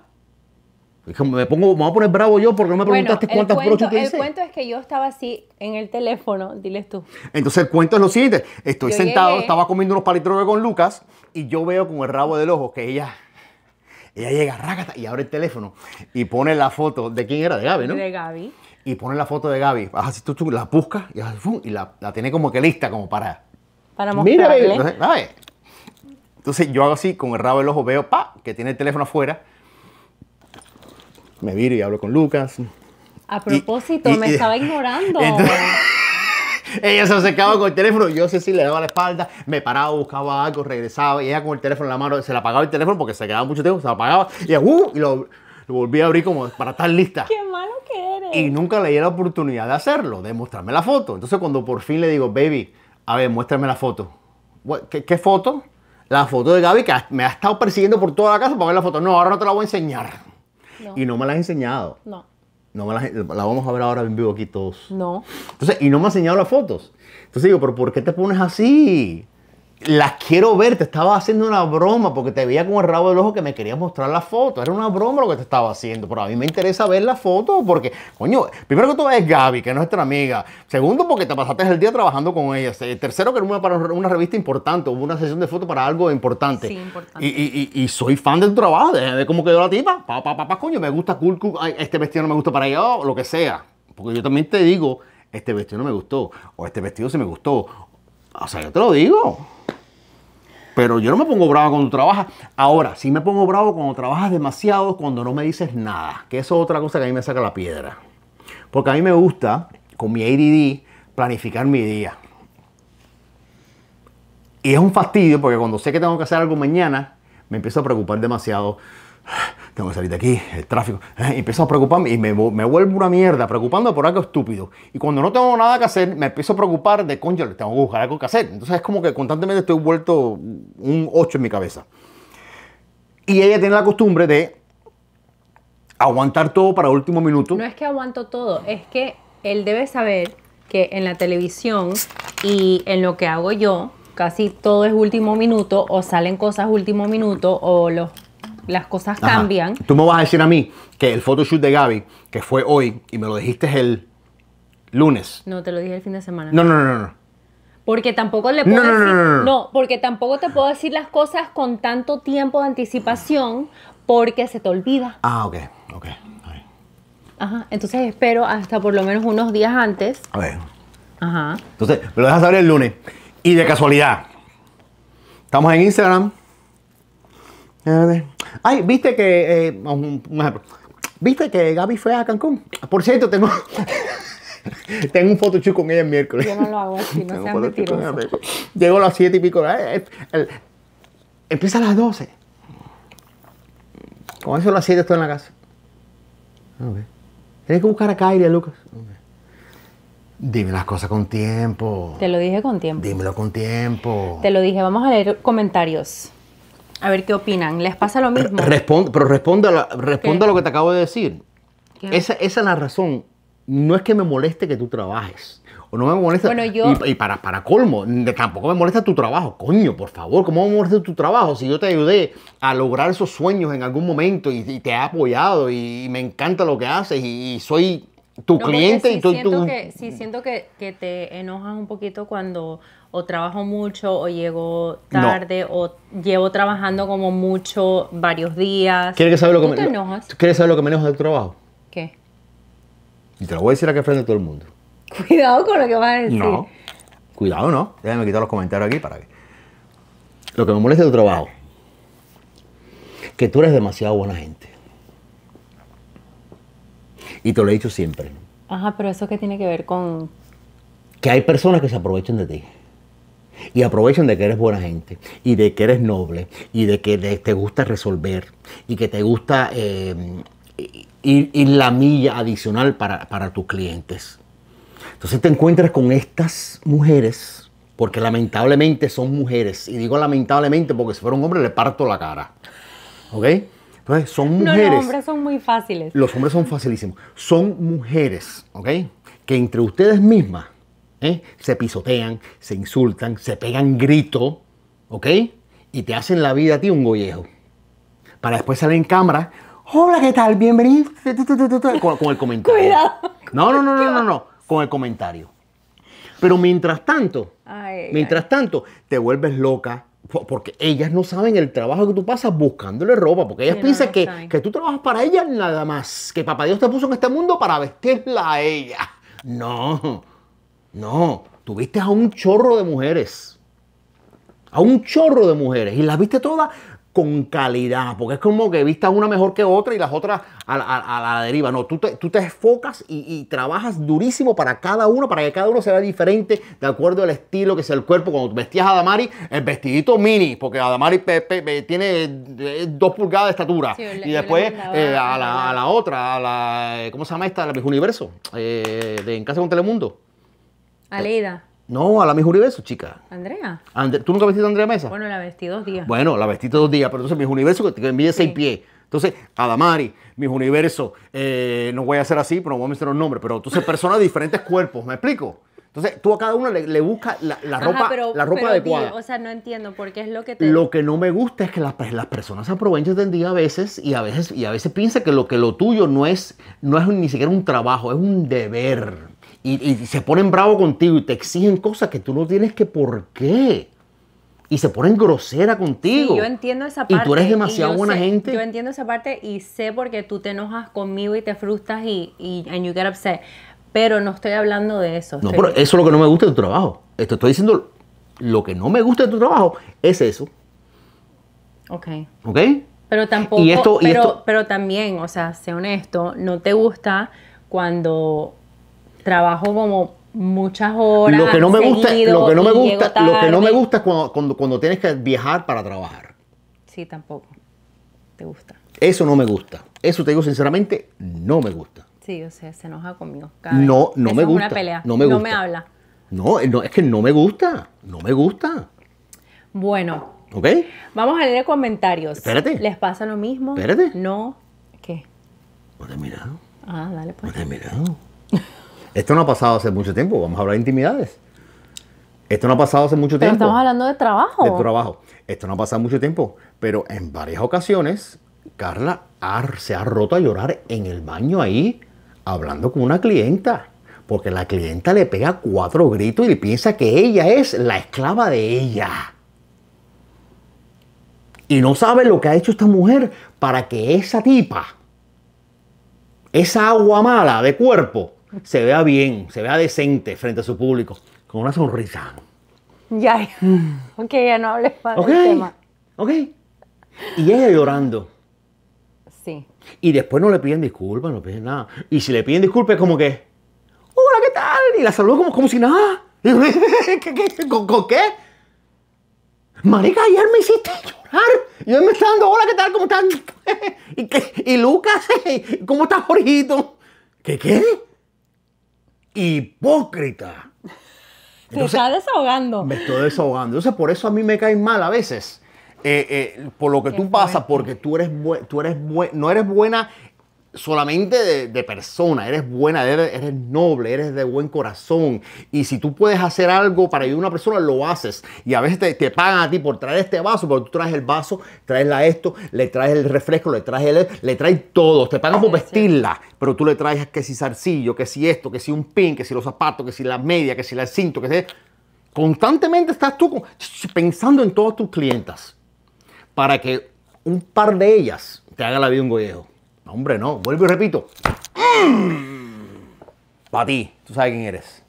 me pongo, me voy a poner bravo yo porque no me preguntaste cuántas brochas El cuento es que yo estaba así en el teléfono, diles tú. Entonces el cuento es lo siguiente, estoy sentado, estaba comiendo unos palitrones con Lucas y yo veo con el rabo del ojo que ella ella llega, rácata, y abre el teléfono y pone la foto de quién era, de Gaby, ¿no? De Gaby. Y pone la foto de Gaby. Así tú, tú la buscas y, la, la tiene como que lista como para para mostrarle. Mira, entonces, entonces yo hago así, con el rabo del ojo veo, pa, que tiene el teléfono afuera. Me viro y hablo con Lucas. A propósito, me estaba ignorando. ella se acercaba con el teléfono, yo sé si le daba la espalda, me paraba, buscaba algo, regresaba, y ella con el teléfono en la mano, se le apagaba el teléfono porque se quedaba mucho tiempo, se apagaba, y, uh, y lo, lo volví a abrir como para estar lista. ¡Qué malo que eres! Y nunca le di la oportunidad de hacerlo, de mostrarme la foto. Entonces cuando por fin le digo, baby, a ver, muéstrame la foto. ¿Qué, foto? La foto de Gaby que me ha estado persiguiendo por toda la casa para ver la foto. No, ahora no te la voy a enseñar. Y no me la has enseñado. No. No me la, la, vamos a ver ahora en vivo aquí todos. No. Entonces, y no me ha enseñado las fotos. Entonces digo, pero ¿por qué te pones así? las quiero ver, te estaba haciendo una broma porque te veía con el rabo del ojo que me querías mostrar la foto. Era una broma lo que te estaba haciendo, pero a mí me interesa ver la foto porque, coño, primero que todo es Gaby, que es nuestra amiga. Segundo, porque te pasaste el día trabajando con ella. Tercero, que era una, para una revista importante, hubo una sesión de fotos para algo importante. Sí, importante. Y, soy fan del trabajo, de ver cómo quedó la tipa. papá papá pa, coño, me gusta cool, este vestido no me gusta para ella, o lo que sea. Porque yo también te digo, este vestido no me gustó, o este vestido sí me gustó. O sea, yo te lo digo. Pero yo no me pongo bravo cuando trabajas. Ahora, sí me pongo bravo cuando trabajas demasiado, cuando no me dices nada. Que eso es otra cosa que a mí me saca la piedra. Porque a mí me gusta, con mi ADD, planificar mi día. Y es un fastidio porque cuando sé que tengo que hacer algo mañana, me empiezo a preocupar demasiado tengo que salir de aquí, el tráfico. ¿eh? Y empiezo a preocuparme y me, vuelvo una mierda preocupando por algo estúpido. Y cuando no tengo nada que hacer, me empiezo a preocupar de, coño, tengo que buscar algo que hacer. Entonces es como que constantemente estoy vuelto un 8 en mi cabeza. Y ella tiene la costumbre de aguantar todo para último minuto. No es que aguanto todo, es que él debe saber que en la televisión y en lo que hago yo, casi todo es último minuto o salen cosas último minuto o los las cosas cambian. Tú me vas a decir a mí que el photoshoot de Gaby, que fue hoy, y me lo dijiste el lunes. No, te lo dije el fin de semana. No, no, no, no. Porque tampoco le puedo no, decir, no, no, porque tampoco te puedo decir las cosas con tanto tiempo de anticipación porque se te olvida. Ah, ok, ok. Ajá, entonces espero hasta por lo menos unos días antes. A ver. Ajá. Entonces, me lo dejas saber el lunes. Y de casualidad, estamos en Instagram. A ver. Ay, viste que. Eh, un, ejemplo. Viste que Gaby fue a Cancún. Por cierto, tengo. tengo un Photoshop con ella el miércoles. Yo no lo hago así, no sean mentirosos. Llego a las 7 y pico. Eh, eh, empieza a las 12. Con eso a las 7 estoy en la casa. Tienes que buscar a Kylie, a Lucas. Dime las cosas con tiempo. Te lo dije con tiempo. Dímelo con tiempo. Te lo dije, vamos a leer comentarios. A ver qué opinan. ¿Les pasa lo mismo? Respond, pero responda, a lo que te acabo de decir. Esa, es la razón. No es que me moleste que tú trabajes. O no me molesta. Bueno, yo... Y, para, para, colmo, tampoco me molesta tu trabajo. Coño, por favor, ¿cómo me molesta tu trabajo? Si yo te ayudé a lograr esos sueños en algún momento y, te he apoyado y, y, me encanta lo que haces y, soy tu cliente y tú, siento Que, sí, siento que, te enojas un poquito cuando o trabajo mucho o llego tarde o llevo trabajando como mucho varios días. ¿Quieres saber lo que me, enojas? ¿Quieres saber lo que me enoja del trabajo? ¿Qué? Y te lo voy a decir aquí frente a todo el mundo. Cuidado con lo que vas a decir. No. Cuidado, no. Déjame quitar los comentarios aquí para que. Lo que me molesta de tu trabajo. Que tú eres demasiado buena gente. Y te lo he dicho siempre. Ajá, pero eso qué tiene que ver con... Que hay personas que se aprovechan de ti. Y aprovechan de que eres buena gente, y de que eres noble, y de que te gusta resolver, y que te gusta eh, ir, la milla adicional para, para tus clientes. Entonces te encuentras con estas mujeres, porque lamentablemente son mujeres, y digo lamentablemente porque si fuera un hombre le parto la cara. ¿Ok? Entonces, son mujeres. los hombres son muy fáciles. Los hombres son facilísimos. Son mujeres, ¿ok? Que entre ustedes mismas ¿eh? se pisotean, se insultan, se pegan grito, ¿ok? Y te hacen la vida a ti un gollejo. Para después salir en cámara. Hola, ¿qué tal? Bienvenido. Con, el comentario. Cuidado. No, no, no, no, no, no. Con el comentario. Pero mientras tanto, mientras tanto, te vuelves loca, porque ellas no saben el trabajo que tú pasas buscándole ropa, porque ellas piensan que, que, tú trabajas para ellas nada más, que papá Dios te puso en este mundo para vestirla a ella. No, no, tuviste a un chorro de mujeres, a un chorro de mujeres, y las viste todas con calidad, porque es como que vistas una mejor que otra y las otras a, la deriva. No, tú te, enfocas y, trabajas durísimo para cada uno, para que cada uno sea vea diferente de acuerdo al estilo que sea el cuerpo. Cuando vestías a Adamari, el vestidito mini, porque Adamari tiene eh, dos pulgadas de estatura. y después eh, a, la, otra, a la, eh, ¿cómo se llama esta? La Miss Universo, de En Casa con Telemundo. Aleida. No, a la Miss Universo, chica. ¿Andrea? ¿Tú nunca vestiste a Andrea Mesa? Bueno, la vestí dos días. Bueno, la vestiste dos días, pero entonces Miss Universo que, te mide seis pies. Entonces, Adamari, Miss Universo, eh, no voy a hacer así, pero no voy a mencionar un nombre, pero entonces personas de diferentes cuerpos, ¿me explico? Entonces, tú a cada uno le, busca buscas la, ropa, pero- la ropa adecuada. o sea, no entiendo porque es lo que te... Lo que no me gusta es que pues, las, personas se aprovechan del día a veces y a veces y a veces piensan que lo que lo tuyo no es no es ni siquiera un trabajo, es un deber y, se ponen bravo contigo y te exigen cosas que tú no tienes que por qué y se ponen grosera contigo. Sí, yo entiendo esa parte. Y tú eres demasiado buena gente. Yo entiendo esa parte y sé porque tú te enojas conmigo y te frustras y, y and you get upset. Pero no estoy hablando de eso. No, pero eso es lo que no me gusta de tu trabajo. Te estoy diciendo lo que no me gusta de tu trabajo es eso. Ok. ¿Ok? Pero tampoco. Y pero también, o sea, sé honesto, no te gusta cuando trabajo como muchas horas. Lo que no me gusta, lo que no me gusta, lo que no me gusta es cuando, cuando, tienes que viajar para trabajar. Sí, tampoco. Te gusta. Eso no me gusta. Eso te digo sinceramente, no me gusta. Sí, o sea, se enoja conmigo. no, no me gusta. una pelea. No me gusta. No me habla. Eh, no, es que no me gusta. No me gusta. Bueno. ¿Ok? Vamos a leer comentarios. Espérate. ¿Les pasa lo mismo? Espérate. No. ¿Qué? No te he mirado. Ah, dale pues. No te he mirado. Esto no ha pasado hace mucho tiempo, vamos a hablar de intimidades. Esto no ha pasado hace mucho tiempo. Estamos hablando de trabajo. De trabajo. Esto no ha pasado mucho tiempo, pero en varias ocasiones Carla se ha roto a llorar en el baño ahí, hablando con una clienta. Porque la clienta le pega cuatro gritos y piensa que ella es la esclava de ella. Y no sabe lo que ha hecho esta mujer para que esa tipa, esa agua mala de cuerpo, se vea bien, se vea decente frente a su público, con una sonrisa. Ya, ok, ya no hables más okay, del tema. Ok, y ella llorando. Sí. Y después no le piden disculpas, no piden nada. Y si le piden disculpas es como que, hola, ¿qué tal? Y la saludó como, como si nada. con, con qué? Marica, ayer me hiciste llorar. Y él me está dando, hola, ¿qué tal? ¿Cómo estás? ¿Y, qué? ¿Y Lucas? ¿Cómo estás, Jorgito? ¿Qué qué? hipócrita. Entonces, está desahogando. Me estoy desahogando. Entonces, por eso a mí me caen mal a veces. Eh, eh, por lo que tú pasas, porque tú eres, tú eres no eres buena solamente de, persona, eres buena, eres, noble, eres de buen corazón. Y si tú puedes hacer algo para ayudar a una persona, lo haces. Y a veces te, pagan a ti por traer este vaso, pero tú traes el vaso, traes la esto, le traes el refresco, le traes el, le traes todo. Te pagan por vestirla, pero tú le traes que si zarcillo, que si esto, que si un pin, que si los zapatos, que si la media que si la cinto, que si... Constantemente estás tú pensando en todas tus clientas para que un par de ellas te haga la vida un gollejo hombre, no. Vuelvo y repito. Mm. Para ti. Tú sabes quién eres.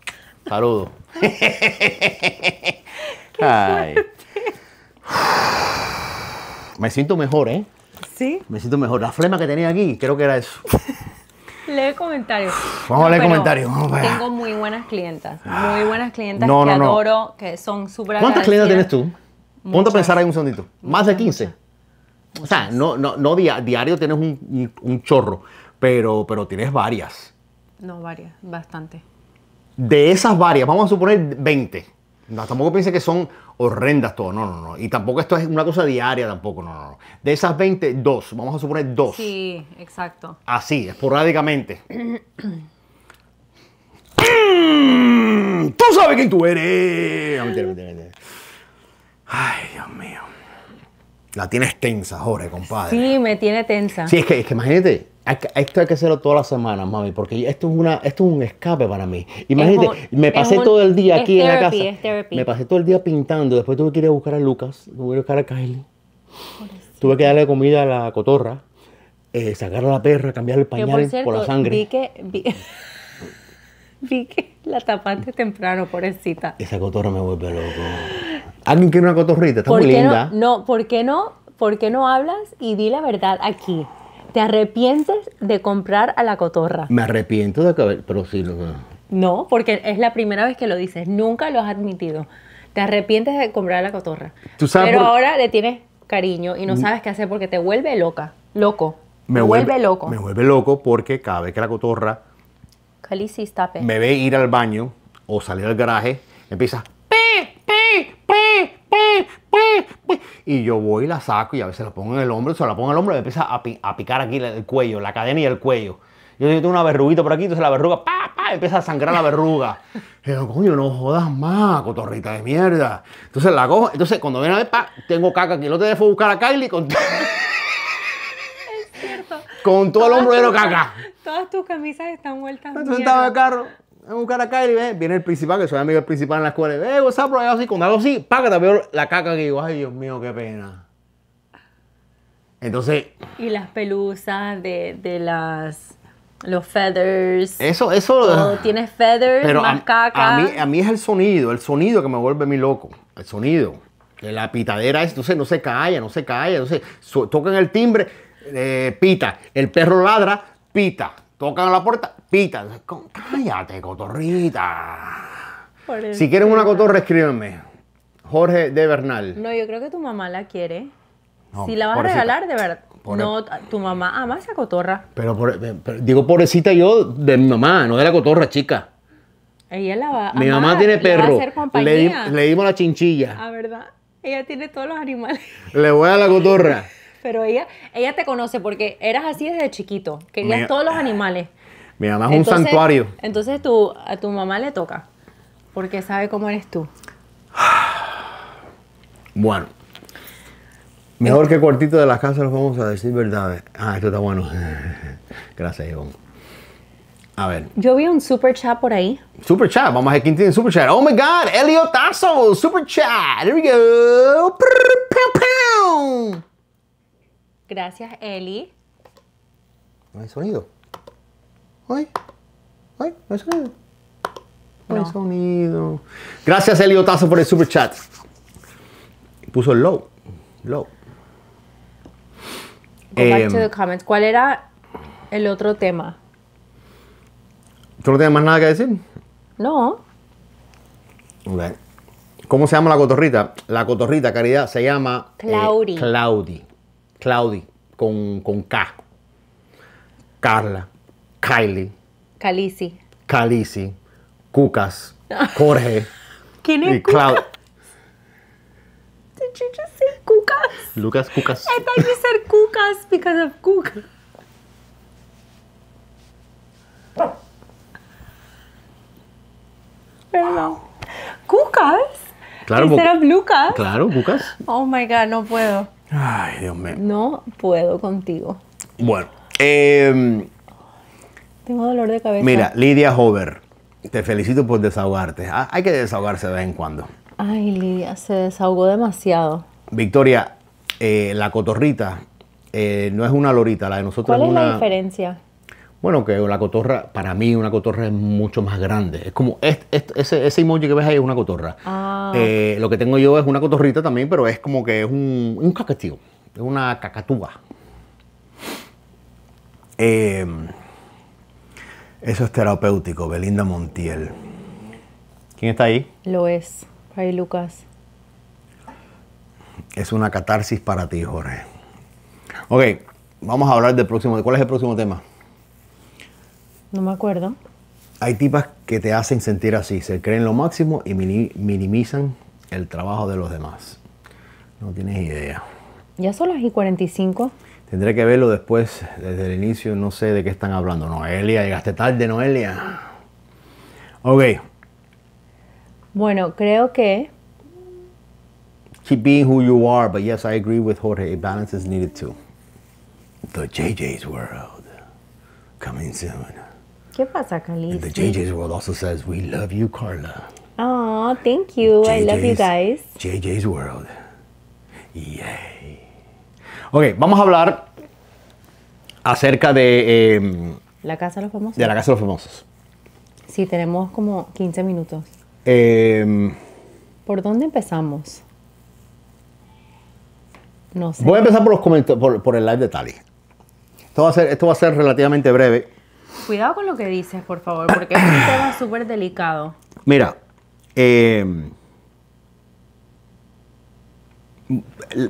Saludos. Me siento mejor, ¿eh? Sí. Me siento mejor. La flema que tenía aquí, creo que era eso. Lee comentarios. Vamos a leer comentarios. Tengo muy buenas clientas. Muy ah. buenas clientas que adoro, que son súper ¿Cuántas clientas tienes tú? Ponte a pensar ahí un segundito. Más de 15. O sea, no, no, no diario tienes un, chorro, pero, pero tienes varias. No, varias, bastante. De esas varias, vamos a suponer 20. No, tampoco piense que son horrendas todas, no, no, no. Y tampoco esto es una cosa diaria tampoco, no, no, no. De esas 20, dos, vamos a suponer dos. Sí, exacto. Así, esporádicamente. ¡Tú sabes quién tú eres! Ay, Dios mío. La tienes tensa, Jorge, compadre. Sí, me tiene tensa. Sí, es que, imagínate, esto hay que hacerlo toda la semana, mami, porque esto es una, esto es un escape para mí. Imagínate, me pasé todo el día aquí en la casa. Me pasé todo el día pintando. Después tuve que ir a buscar a Lucas, tuve que ir a buscar a Kylie. Tuve que darle comida a la cotorra, eh, sacar a la perra, cambiar el pañal por, la sangre. Vi que, vi, que la tapaste temprano, pobrecita. Esa cotorra me vuelve loco. Alguien quiere una cotorrita, está muy linda. No, ¿por qué no? ¿Por qué no hablas y di la verdad aquí? ¿Te arrepientes de comprar a la cotorra? Me arrepiento de que... Pero sí lo... No, porque es la primera vez que lo dices. Nunca lo has admitido. Te arrepientes de comprar a la cotorra. pero ahora le tienes cariño y no mm. sabes qué hacer porque te vuelve loca. Loco. Me vuelve, loco. Me vuelve loco porque cada vez que la cotorra... me ve ir al baño o salir al garaje, empieza... Y yo voy la saco y a veces la pongo en el hombro, se la pongo en el hombro y me empieza a, picar aquí el cuello, la cadena y el cuello. Yo tengo una verruguita por aquí, entonces la verruga, pa, empieza a sangrar la verruga. pero coño, no jodas más, cotorrita de mierda. Entonces la cojo, entonces cuando viene a ver, pa, tengo caca aquí. no te dejo buscar a Kylie con... Es cierto. Con todo el hombro lleno caca. Todas tus camisas están vueltas. Entonces estaba en el carro en un a eh, viene el principal, que soy amigo del principal en la escuela, eh, WhatsApp, bro, así, con algo así, págate, veo la caca que digo, ay, Dios mío, qué pena. Entonces... Y las pelusas de, las... Los feathers. Eso, eso. Tienes feathers, pero más caca. A mí, es el sonido, el sonido que me vuelve mi loco. El sonido. Que la pitadera es, entonces no se calla, no se calla. Entonces tocan el timbre, eh, pita. El perro ladra, pita tocan a la puerta, pitan. Cállate, cotorrita. Si quieren una cotorra, escríbanme. Jorge de Bernal. No, yo creo que tu mamá la quiere. si la vas a regalar, de verdad. No, tu mamá ama esa cotorra. Pero, digo pobrecita yo de mi mamá, no de la cotorra, chica. Ella Mi mamá tiene perro. Le, dimos la chinchilla. A ah, ¿verdad? Ella tiene todos los animales. Le voy a la cotorra. pero ella, ella te conoce porque eras así desde chiquito, querías todos los animales. Mi mamá es un santuario. Entonces tu, a tu mamá le toca, porque sabe cómo eres tú. Bueno, mejor que cuartito de las casas nos vamos a decir verdades. Ah, esto está bueno. Gracias, Ivonne. A ver. Yo vi un super chat por ahí. Super chat, vamos a ver quién tiene super chat. Oh my god, Elio Tazo, super chat. Here we go. Gracias, Eli. No hay sonido. Ay, ay, no hay sonido. No, hay sonido. Gracias, Eli Otazo, por el super chat. Puso el low. Low. Go back to em, the comments. ¿Cuál era el otro tema? ¿Tú no tienes más nada que decir? No. ¿Cómo se llama la cotorrita? La cotorrita, Caridad, se llama eh, Claudi. Claudi. Claudi, con, K. Carla, Kylie. Calisi. Calisi, Cucas, Jorge. ¿Quién es Did you just say Cucas? Lucas Cucas. I thought you said Cucas because of Cucas. Perdón. ¿Cucas? Claro, Instead of Lucas. Claro, Cucas. Oh my God, no puedo. Ay, Dios mío. No puedo contigo. Bueno, em, tengo dolor de cabeza. Mira, Lidia Hover, te felicito por desahogarte. Ah, hay que desahogarse de vez en cuando. Ay, Lidia, se desahogó demasiado. Victoria, eh, la cotorrita eh, no es una lorita, la de nosotros ¿Cuál es, la diferencia? Bueno, que la cotorra, para mí una cotorra es mucho más grande. Es como ese, ese, emoji que ves ahí es una cotorra. Ah, eh, lo que tengo yo es una cotorrita también, pero es como que es un, cacatío, es una cacatúa. Em, eso es terapéutico, Belinda Montiel. ¿Quién está ahí? Lo es, Fray Lucas. Es una catarsis para ti, Jorge. Ok, vamos a hablar del próximo. ¿Cuál es el próximo tema? No me acuerdo. Hay tipas que te hacen sentir así, se creen lo máximo y minimizan el trabajo de los demás. No tienes idea. Ya son las y 45. Tendré que verlo después, desde el inicio, no sé de qué están hablando. Noelia, llegaste tarde, Noelia. Ok. Bueno, creo que... Keep being who you are, but yes, I agree with Jorge. A balance is needed too. The JJ's World. Coming soon. ¿Qué pasa, Cali? The JJ's World also says, We love you, Carla. Oh, thank you. I love you guys. JJ's World. Yay. Ok, vamos a hablar acerca de. Em, la Casa de los Famosos. De la Casa de los Famosos. Sí, tenemos como 15 minutos. Em, ¿Por dónde empezamos? No sé. Voy a empezar por, los comentarios, por el live de Tali. Esto va, a ser, esto va a ser relativamente breve. Cuidado con lo que dices, por favor, porque es un tema súper delicado. Mira, eh,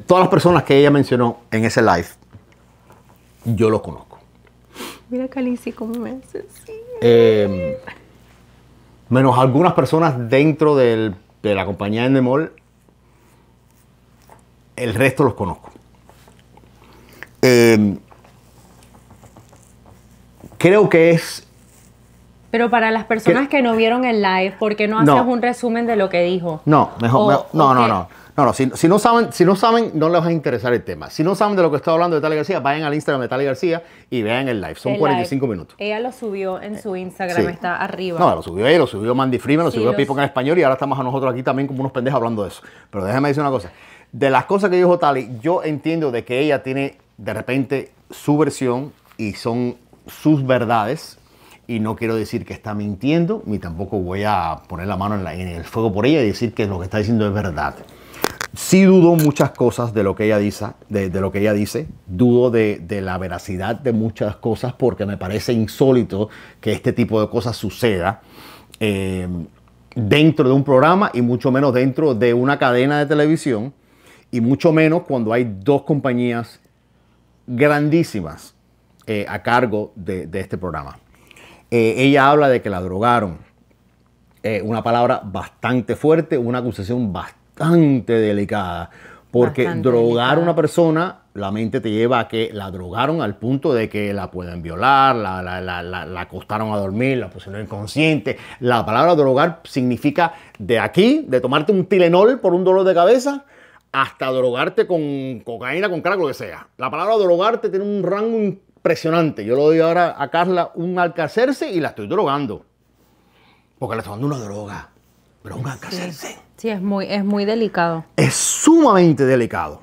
todas las personas que ella mencionó en ese live, yo los conozco. Mira, Calici, cómo me hace eh, menos algunas personas dentro de la compañía Endemol, el resto los conozco. Eh, creo que es... Pero para las personas que, no vieron el live, ¿por qué no haces un resumen de lo que dijo? No, mejor, no, no, no, no, Si, no saben, si no saben, no les va a interesar el tema. Si no saben de lo que está hablando de Tali García, vayan al Instagram de Tali García y vean el live. Son 45 minutos. Ella lo subió en su eh, Instagram, está arriba. No, lo subió ella, lo subió Mandy Freeman, lo subió Pipo en español y ahora estamos a nosotros aquí también como unos pendejos hablando de eso. Pero déjame decir una cosa. De las cosas que dijo Tali, yo entiendo de que ella tiene de repente su versión y son sus verdades y no quiero decir que está mintiendo, ni tampoco voy a poner la mano en, el fuego por ella y decir que lo que está diciendo es verdad. Sí dudo muchas cosas de lo que ella dice, lo que ella dice. dudo de, la veracidad de muchas cosas porque me parece insólito que este tipo de cosas suceda eh, dentro de un programa y mucho menos dentro de una cadena de televisión y mucho menos cuando hay dos compañías grandísimas eh, a cargo de, este programa. Eh, ella habla de que la drogaron. Eh, una palabra bastante fuerte, una acusación bastante delicada. Porque drogar a una persona, la mente te lleva a que la drogaron al punto de que la pueden violar, la, acostaron a dormir, la pusieron inconsciente. La palabra drogar significa de aquí, de tomarte un Tilenol por un dolor de cabeza, hasta drogarte con cocaína, con crack, lo que sea. La palabra drogarte tiene un rango impresionante. Yo le doy ahora a Carla un alcacerse y la estoy drogando. Porque le estoy dando una droga. Pero un alcacerse. Sí, es, muy, es muy delicado. Es sumamente delicado.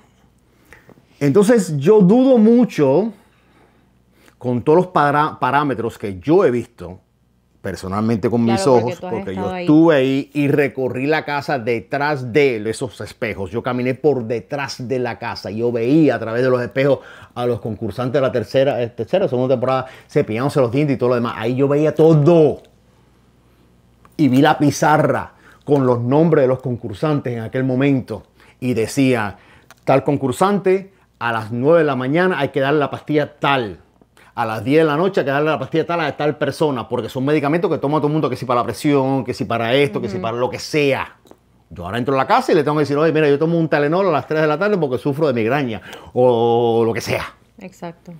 Entonces yo dudo mucho con todos los parámetros que yo he visto personalmente con mis ojos, porque, yo estuve ahí. y recorrí la casa detrás de esos espejos. Yo caminé por detrás de la casa. Yo veía a través de los espejos a los concursantes de la tercera, eh, tercera, segunda temporada, cepillándose los dientes y todo lo demás. Ahí yo veía todo. Y vi la pizarra con los nombres de los concursantes en aquel momento. Y decía, tal concursante, a las 9 de la mañana hay que darle la pastilla tal a las 10 de la noche a que darle la pastilla tal a tal persona, porque son medicamentos que toma todo el mundo, que si para la presión, que si para esto, que si para lo que sea. Yo ahora entro a la casa y le tengo que decir, oye, mira, yo tomo un Telenor a las 3 de la tarde porque sufro de migraña o lo que sea. Exacto.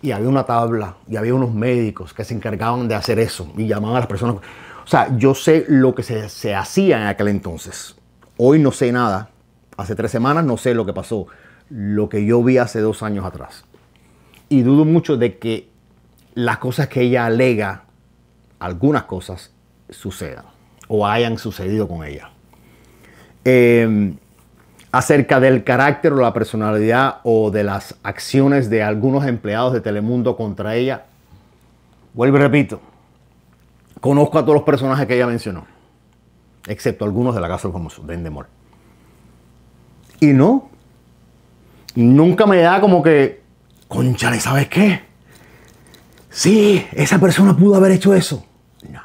Y había una tabla y había unos médicos que se encargaban de hacer eso y llamaban a las personas. O sea, yo sé lo que se, se hacía en aquel entonces. Hoy no sé nada. Hace tres semanas no sé lo que pasó. Lo que yo vi hace dos años atrás y dudo mucho de que las cosas que ella alega, algunas cosas, sucedan o hayan sucedido con ella. Em, acerca del carácter o la personalidad o de las acciones de algunos empleados de Telemundo contra ella, vuelvo y repito, conozco a todos los personajes que ella mencionó, excepto algunos de la Casa de los Famosos, de Y no, nunca me da como que Conchale, ¿sabes qué? Sí, esa persona pudo haber hecho eso. No.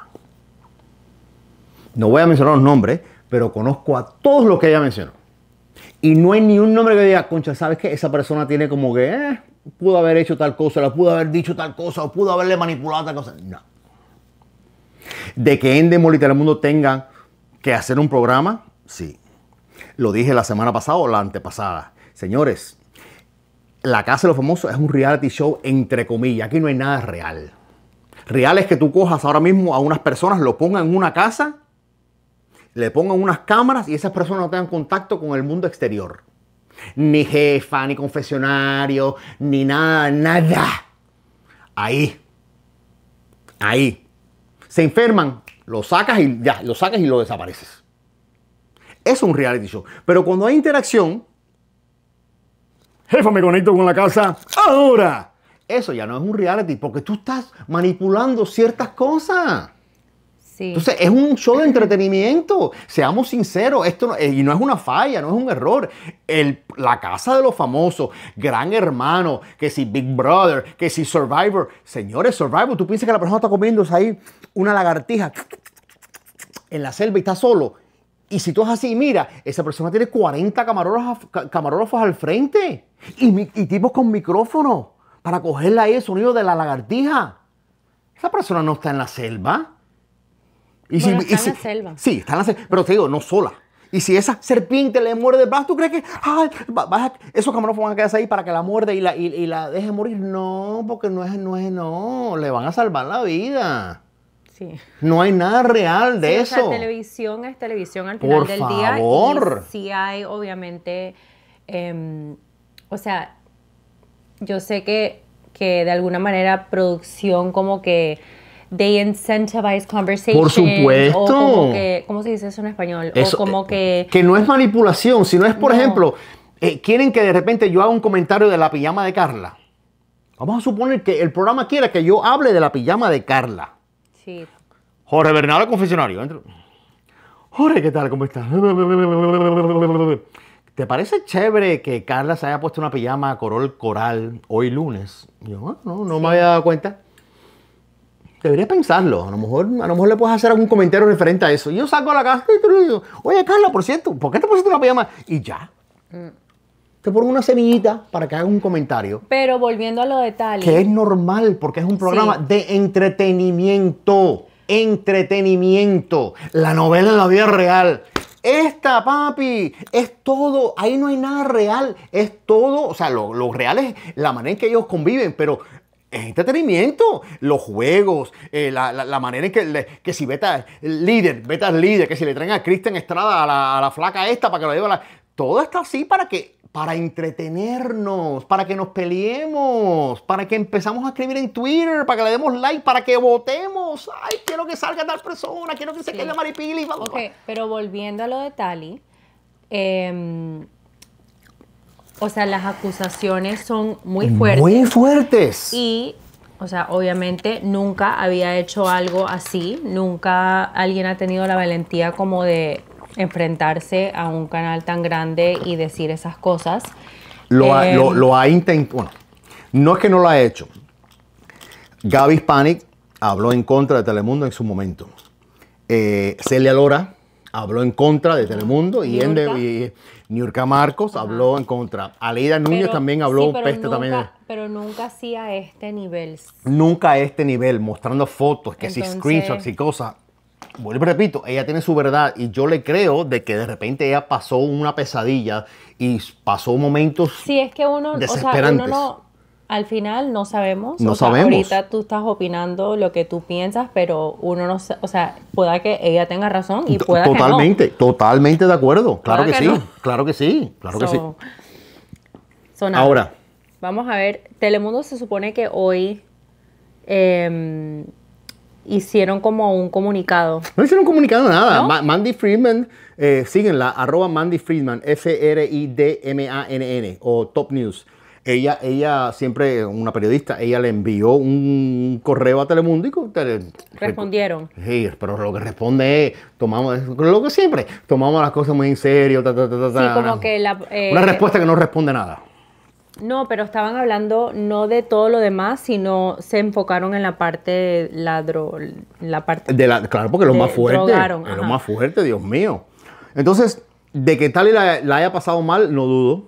No voy a mencionar los nombres, pero conozco a todos los que ella mencionó. Y no hay ni un nombre que diga, concha, ¿sabes qué? Esa persona tiene como que, eh, pudo haber hecho tal cosa, la pudo haber dicho tal cosa, o pudo haberle manipulado tal cosa. No. De que Endemol y el Mundo tengan que hacer un programa, sí. Lo dije la semana pasada o la antepasada. Señores, la Casa de los Famosos es un reality show entre comillas. Aquí no hay nada real. Real es que tú cojas ahora mismo a unas personas, lo pongan en una casa, le pongan unas cámaras y esas personas no tengan contacto con el mundo exterior. Ni jefa, ni confesionario, ni nada, nada. Ahí. Ahí. Se enferman, lo sacas y ya, lo sacas y lo desapareces. Es un reality show. Pero cuando hay interacción, Jefa, me conecto con la casa ahora. Eso ya no es un reality porque tú estás manipulando ciertas cosas. Entonces, es un show de entretenimiento. Seamos sinceros, esto eh, y no es una falla, no es un error. la casa de los famosos, Gran Hermano, que si Big Brother, que si Survivor. Señores, Survivor, tú piensas que la persona está comiendo ahí una lagartija en la selva y está solo y si tú es así, mira, esa persona tiene 40 camarógrafos, al frente y, tipos con micrófono para cogerle ahí el sonido de la lagartija. Esa persona no está en la selva. Y está en la selva. Sí, está en la selva, pero te digo, no sola. Y si esa serpiente le muerde ¿tú crees que esos camarógrafos van a quedarse ahí para que la muerde y la, y la deje morir? No, porque no es, no es, no. Le van a salvar la vida. No hay nada real de eso. televisión es televisión al final del día. Y sí hay, obviamente, em, o sea, yo sé que, de alguna manera producción como que they incentivize conversation. Por supuesto. como que, ¿Cómo se dice eso en español? Eh, que... no es manipulación, sino es, por ejemplo, eh, quieren que de repente yo haga un comentario de la pijama de Carla. Vamos a suponer que el programa quiera que yo hable de la pijama de Carla. Jorge Bernal, confesionario. Jorge, ¿qué tal? ¿Cómo estás? ¿Te parece chévere que Carla se haya puesto una pijama coral hoy lunes? Yo, ah, no, no me había dado cuenta. Deberías pensarlo. A lo, mejor, a lo mejor le puedes hacer algún comentario referente a eso. Yo salgo a la casa y te digo, oye Carla, por cierto, ¿por qué te pusiste una pijama? Y ya. Mm por una semillita para que haga un comentario. Pero volviendo a los detalles. Que es normal porque es un programa de entretenimiento. Entretenimiento. La novela en la vida real. Esta, papi, es todo. Ahí no hay nada real. Es todo. O sea, lo, real es la manera en que ellos conviven, pero es entretenimiento. Los juegos, eh, la, manera en que, que si beta líder, beta líder, que si le traen a Cristian Estrada a la, a la, flaca esta para que lo lleve a la. Todo está así para que para entretenernos, para que nos peleemos, para que empezamos a escribir en Twitter, para que le demos like, para que votemos. Ay, quiero que salga tal persona, quiero que se quede Maripili. Ok, pero volviendo a lo de Tali, em, o sea, las acusaciones son muy fuertes. Muy fuertes. Y o sea, obviamente nunca había hecho algo así, nunca alguien ha tenido la valentía como de enfrentarse a un canal tan grande y decir esas cosas. Lo ha, em, intentado, bueno, no es que no lo ha hecho. Gaby Hispanic habló en contra de Telemundo en su momento. Eh, Celia Lora habló en contra de Telemundo y, Niurka, y Marcos habló en contra. Aleida Núñez también habló peste pues, también. Pero nunca a este nivel. Nunca a este nivel, mostrando fotos, que si screenshots y cosas vuelvo repito, ella tiene su verdad y yo le creo de que de repente ella pasó una pesadilla y pasó momentos sí, es que uno, desesperantes. O sea, al final no sabemos. No sabemos. Ahorita tú estás opinando lo que tú piensas, pero uno no sabe. o sea, pueda que ella tenga razón y pueda totalmente, que no. Totalmente, de acuerdo. Claro que, sí, claro que sí, claro que sí. Ahora. Vamos a ver, Telemundo se supone que hoy... Em, hicieron como un comunicado. No hicieron un comunicado nada. Mandy Friedman, eh, síguenla, arroba Mandy Friedman, F-R-I-D-M-A-N-N, o Top News. Ella, ella siempre, una periodista, ella le envió un correo a Telemundo y respondieron. Sí, pero lo que responde es, tomamos, lo que siempre, tomamos las cosas muy en serio, sí, eh, una respuesta que no responde nada. No, pero estaban hablando no de todo lo demás, sino se enfocaron en la parte ladro. la, parte de la, claro, porque lo más fuerte, es lo más fuerte, Dios mío. Entonces, de que tal y la, haya pasado mal, no dudo.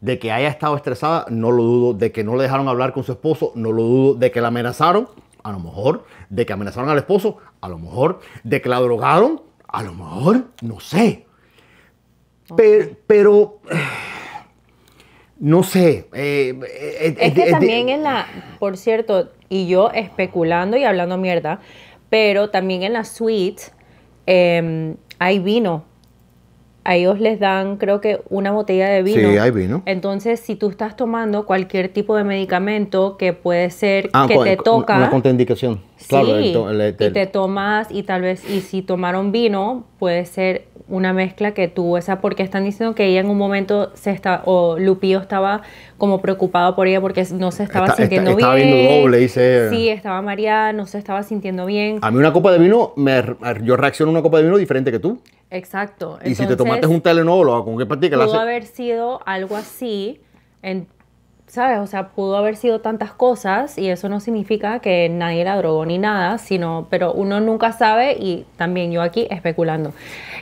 De que haya estado estresada, no lo dudo. De que no le dejaron hablar con su esposo, no lo dudo. De que la amenazaron, a lo mejor. De que amenazaron al esposo, a lo mejor. De que la drogaron, a lo mejor, no sé. pero no sé. Eh, eh, eh, es que también en la, por cierto, y yo especulando y hablando mierda, pero también en la suite em, hay vino a ellos les dan creo que una botella de vino. Sí, hay vino. Entonces, si tú estás tomando cualquier tipo de medicamento que puede ser ah, que te toca... Una contraindicación. claro, y te tomas y tal vez, y si tomaron vino, puede ser una mezcla que tuvo esa, porque están diciendo que ella en un momento se está, o Lupío estaba como preocupado por ella porque no se estaba sintiendo bien. Estaba viendo doble, dice. Sí, estaba mareada, no se estaba sintiendo bien. A mí una copa de vino, me, yo reacciono a una copa de vino diferente que tú. Exacto. Y si te tomaste un telenólogo, ¿con qué que la hace? Pudo haber sido algo así, en, ¿sabes? O sea, pudo haber sido tantas cosas y eso no significa que nadie la drogó ni nada, sino, pero uno nunca sabe y también yo aquí especulando.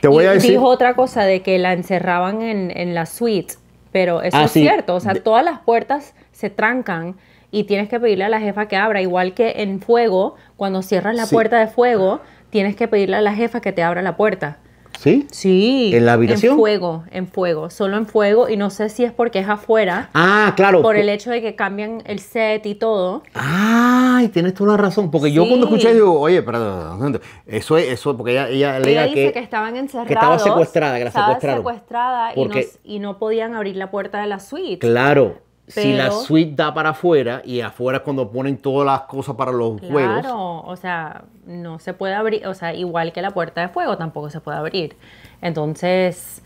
Te voy a decir... Dijo otra cosa de que la encerraban en, en la suite, pero eso ah, es cierto, o sea, todas las puertas se trancan y tienes que pedirle a la jefa que abra, igual que en fuego, cuando cierras la puerta de fuego, tienes que pedirle a la jefa que te abra la puerta. ¿Sí? Sí. ¿En la habitación? En fuego, en fuego, solo en fuego. Y no sé si es porque es afuera. Ah, claro. Por el hecho de que cambian el set y todo. Ay, tienes toda la razón. Porque yo cuando escuché digo, oye, perdón, eso es, eso, porque ella, ella, ella dice que, estaban encerrados. Que estaba secuestrada, que la estaba secuestrada y, no, y no podían abrir la puerta de la suite. Claro si la suite da para afuera y afuera es cuando ponen todas las cosas para los juegos. Claro, o sea, no se puede abrir, o sea, igual que la puerta de fuego tampoco se puede abrir. Entonces,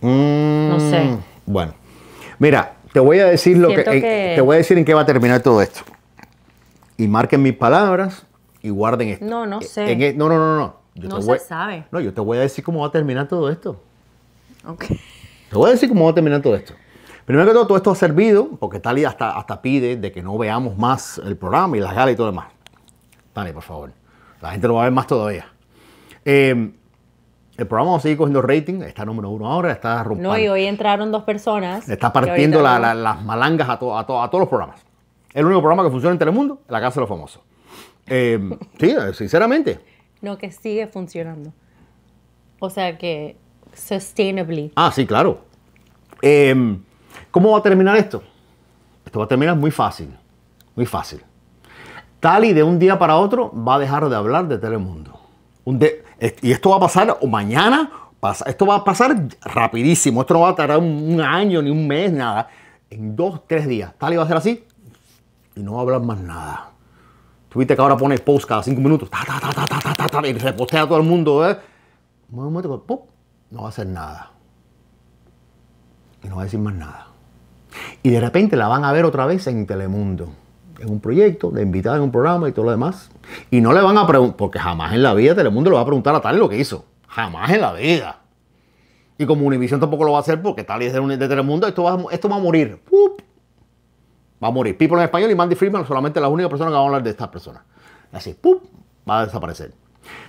mm, no sé. Bueno, mira, te voy a decir lo que, te voy a decir en qué va a terminar todo esto. Y marquen mis palabras y guarden esto. No, no eh, sé. E, no, no, no, no. Yo no se sabe. No, yo te voy a decir cómo va a terminar todo esto. Ok. Te voy a decir cómo va a terminar todo esto. Primero que todo, todo esto ha servido, porque Tali hasta, hasta pide de que no veamos más el programa y las galas y todo lo demás. Tali, por favor. La gente lo va a ver más todavía. Em, el programa va a seguir cogiendo rating, está número uno ahora, está rompiendo. No, y hoy entraron dos personas. Está partiendo las malangas a, a, todos los programas. El único programa que funciona en Telemundo, La Casa de los Famosos. Em, sí, sinceramente. No, que sigue funcionando. O sea que sustainably. Ah, sí, claro. Eh, ¿Cómo va a terminar esto? Esto va a terminar muy fácil, muy fácil. Tali de un día para otro va a dejar de hablar de Telemundo. y esto va a pasar o mañana, pasa, esto va a pasar rapidísimo, esto no va a tardar un, año ni un mes, nada. En dos, tres días, Tali va a ser así y no va a hablar más nada. Tuviste que ahora pone post cada cinco minutos, y repostea a todo el mundo, No va a hacer nada. Y no va a decir más nada. Y de repente la van a ver otra vez en Telemundo. En un proyecto, de invitada en un programa y todo lo demás. Y no le van a preguntar, porque jamás en la vida Telemundo le va a preguntar a Tali lo que hizo. Jamás en la vida. Y como Univision tampoco lo va a hacer porque Tali es de, Telemundo, esto va, esto va a morir. Va a morir. People en español y Mandy Freeman solamente las únicas personas que van a hablar de estas personas. Así, ¡pup! Va a desaparecer.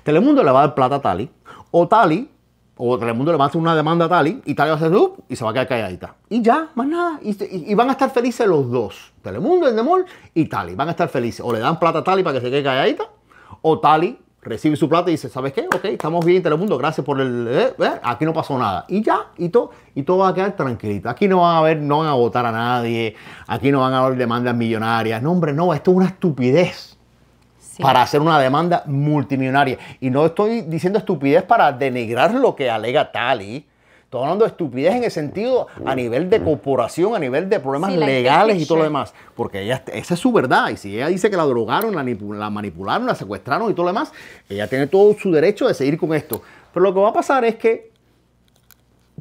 Telemundo le va a dar plata a Tali. O Tali o Telemundo le va a hacer una demanda a Tali y Tali va a hacer uh, y se va a quedar calladita. Y ya, más nada. Y, van a estar felices los dos. Telemundo, Demol y Tali. Van a estar felices. O le dan plata a Tali para que se quede calladita. O Tali recibe su plata y dice, ¿sabes qué? Ok, estamos bien, Telemundo, gracias por el... Eh, eh aquí no pasó nada. Y ya, y todo y todo va a quedar tranquilito. Aquí no van a ver, no van a votar a nadie. Aquí no van a haber demandas millonarias. No, hombre, no, esto es una estupidez para hacer una demanda multimillonaria. Y no estoy diciendo estupidez para denigrar lo que alega Tali. Estoy hablando de estupidez en el sentido a nivel de corporación, a nivel de problemas legales y todo lo demás. Porque ella, esa es su verdad. Y si ella dice que la drogaron, la, la manipularon, la secuestraron y todo lo demás, ella tiene todo su derecho de seguir con esto. Pero lo que va a pasar es que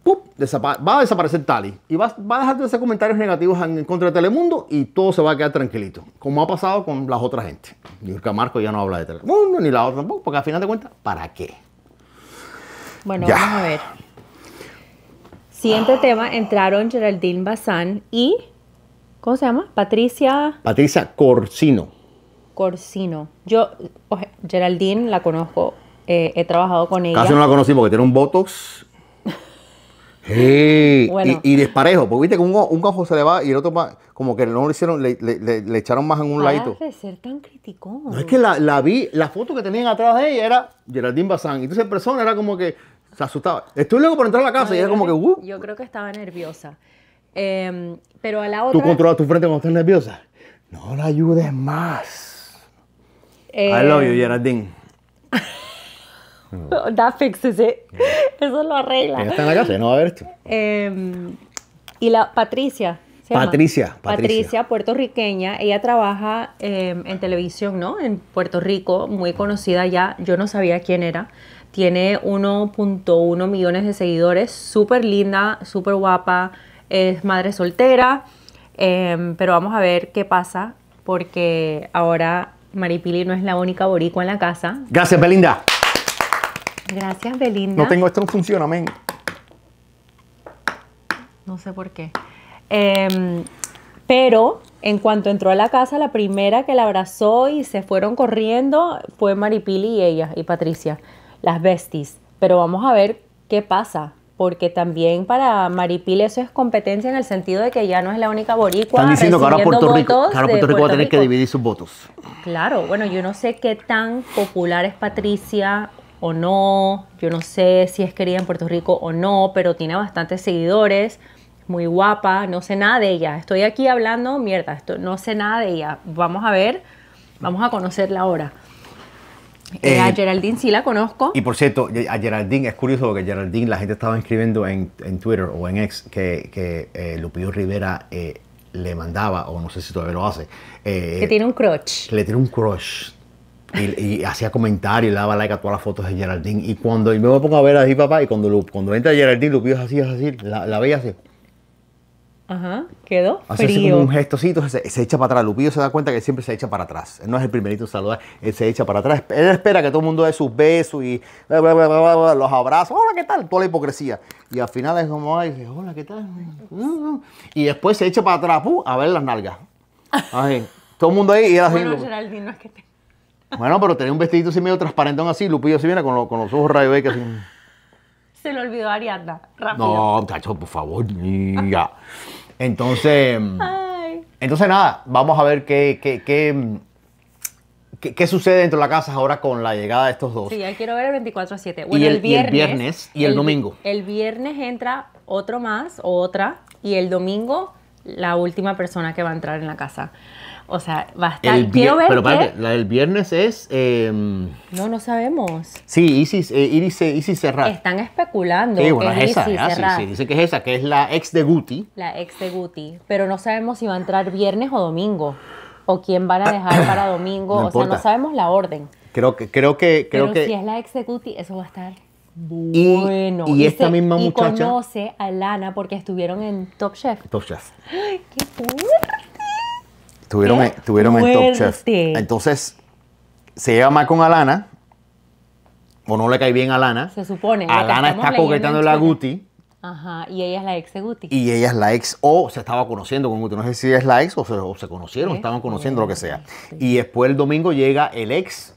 va a desaparecer Tali. Y va, a dejar de hacer comentarios negativos en, contra de Telemundo y todo se va a quedar tranquilito. Como ha pasado con las otras gente. el Marco ya no habla de Telemundo ni la otra tampoco, porque al final de cuentas, ¿para qué? Bueno, vamos a ver. Siguiente tema, entraron Geraldine Bazán y, ¿cómo se llama? Patricia... Patricia Corsino. Corsino. Yo, Geraldine la conozco, eh, he trabajado con ella. Casi no la conocí porque tiene un Botox y, y, desparejo, porque viste que un, cojo se le va y el otro va, como que no lo hicieron, le, echaron más en un ladito. ser tan criticón. es que la, vi, la foto que tenían atrás de ella era Geraldine Bazán, y entonces persona era como que se asustaba. Estuve luego por entrar a la casa y era como que, uh. Yo creo que estaba nerviosa. Em, pero a la otra... ¿Tú controlas tu frente cuando estás nerviosa? No la ayudes más. Eh... I love you, em, Geraldine. Da fixes mm. Eso lo arregla. está en la casa, no va a ver esto. Em, y la Patricia. Patricia, Patricia, puertorriqueña. Ella trabaja em, en televisión, ¿no? En Puerto Rico, muy conocida ya. Yo no sabía quién era. Tiene 1.1 millones de seguidores. Súper linda, súper guapa. Es madre soltera. Em, pero vamos a ver qué pasa, porque ahora Maripili no es la única boricua en la casa. Gracias, Belinda. Gracias, Belinda. No tengo esto en funcionamiento. No sé por qué. Em, pero en cuanto entró a la casa, la primera que la abrazó y se fueron corriendo fue Maripili y ella, y Patricia, las besties. Pero vamos a ver qué pasa porque también para Maripili eso es competencia en el sentido de que ya no es la única boricua. Están diciendo que ahora Puerto Rico, ahora Puerto Rico va a tener que dividir sus votos. Claro, bueno, yo no sé qué tan popular es Patricia o no, yo no sé si es querida en Puerto Rico o no, pero tiene bastantes seguidores, muy guapa, no sé nada de ella, estoy aquí hablando, mierda, esto, no sé nada de ella, vamos a ver, vamos a conocerla ahora. Eh, eh, a Geraldine sí la conozco. Y por cierto, a Geraldine es curioso que Geraldine la gente estaba escribiendo en, Twitter o en X que, que eh, Lupillo Rivera le mandaba, o no sé si todavía lo hace. que tiene un crush. le tiene un crush y, hacía comentarios, le daba like a todas las fotos de Geraldine. Y cuando y me pongo a ver así, papá, y cuando, cuando entra Geraldine, lo es así, es así, la, veía así. Ajá, quedó Así como un gestocito, se, echa para atrás. Lupillo se da cuenta que siempre se echa para atrás. Él no es el primerito en saludar, él se echa para atrás. Él espera que todo el mundo dé sus besos y los abrazos. Hola, ¿qué tal? Toda la hipocresía. Y al final es como, ay, hola, ¿qué tal? Y después se echa para atrás, a ver las nalgas. todo el mundo ahí y él Bueno, Geraldine, no es que bueno, pero tenía un vestidito así medio transparentón así, Lupillo si viene con, los con los ojos que así. Se lo olvidó Ariadna, rápido. No, cacho, por favor, Ya. Entonces, Ay. entonces nada, vamos a ver qué, qué, qué, qué, sucede dentro de la casa ahora con la llegada de estos dos. Sí, ya quiero ver el 24 a 7. Bueno, y, el, viernes, y el viernes y el domingo. El viernes entra otro más o otra y el domingo la última persona que va a entrar en la casa. O sea, va a estar. El Quiero ver. Pero la del viernes es. Em, no, no sabemos. Sí, Isis, eh, Iris, eh, Isis Están especulando. Sí, bueno, que es, esa. sí, dice que es esa, que es la ex de Guti. La ex de Guti. Pero no sabemos si va a entrar viernes o domingo. O quién van a dejar para domingo. o sea, no sabemos la orden. Creo que. Creo que creo pero si es la ex de Guti, eso va a estar. Bueno, y, esta misma muchacha. conoce a Lana porque estuvieron en Top Chef. Top Chef. ¡Qué puta! Estuvieron en, Top Chef. Entonces, se lleva más con Alana, o no le cae bien a Alana. Se supone. Alana está coquetando la Guti. Ajá, y ella es la ex de Guti. Y ella es la ex, o se estaba conociendo con Guti. No sé si es la ex o se, conocieron, estaban conociendo, lo que sea. Y después el domingo llega el ex.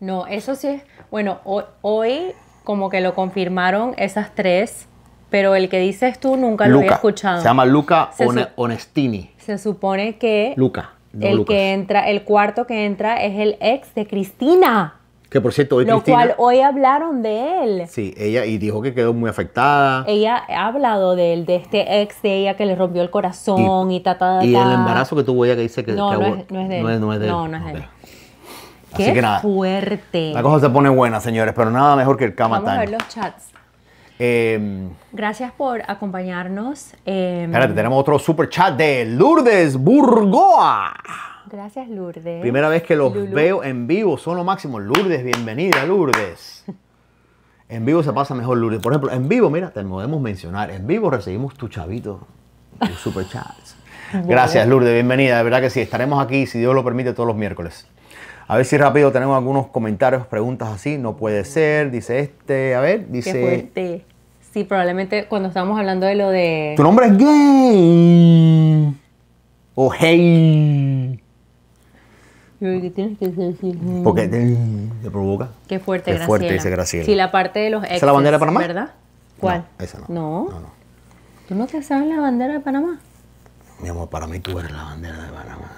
No, eso sí es. Bueno, hoy como que lo confirmaron esas tres pero el que dices tú nunca lo había escuchado. Se llama Luca Onestini. Se supone que Luca, el que entra, el cuarto que entra es el ex de Cristina. Que por cierto, hoy Lo cual hoy hablaron de él. Sí, ella y dijo que quedó muy afectada. Ella ha hablado de él, de este ex de ella que le rompió el corazón y, tata ta, ta, Y el embarazo que tuvo ella que dice que no, no, es, de él. No no es de él. Qué Así fuerte. La cosa se pone buena, señores, pero nada mejor que el cama Vamos a ver los chats. Em, Gracias por acompañarnos. Em. espérate, tenemos otro super chat de Lourdes Burgoa. Gracias, Lourdes. Primera vez que los veo en vivo, son lo máximo. Lourdes, bienvenida, Lourdes. En vivo se pasa mejor, Lourdes. Por ejemplo, en vivo, mira, te podemos mencionar. En vivo recibimos tu chavito, tu super chat. Gracias, Lourdes, bienvenida. De verdad que sí, estaremos aquí, si Dios lo permite, todos los miércoles. A ver si rápido tenemos algunos comentarios, preguntas así. No puede ser, dice este. A ver, dice. Sí, probablemente cuando estábamos hablando de lo de. Tu nombre es gay. O hey. ¿Qué tienes que decir? Porque te, te provoca. Qué fuerte, Qué fuerte dice Graciela. Sí, la parte de los exes. ¿Esa es la bandera de Panamá? ¿Verdad? ¿Cuál? esa no. no. ¿Tú no te sabes la bandera de Panamá? Mi amor, para mí tú eres la bandera de Panamá.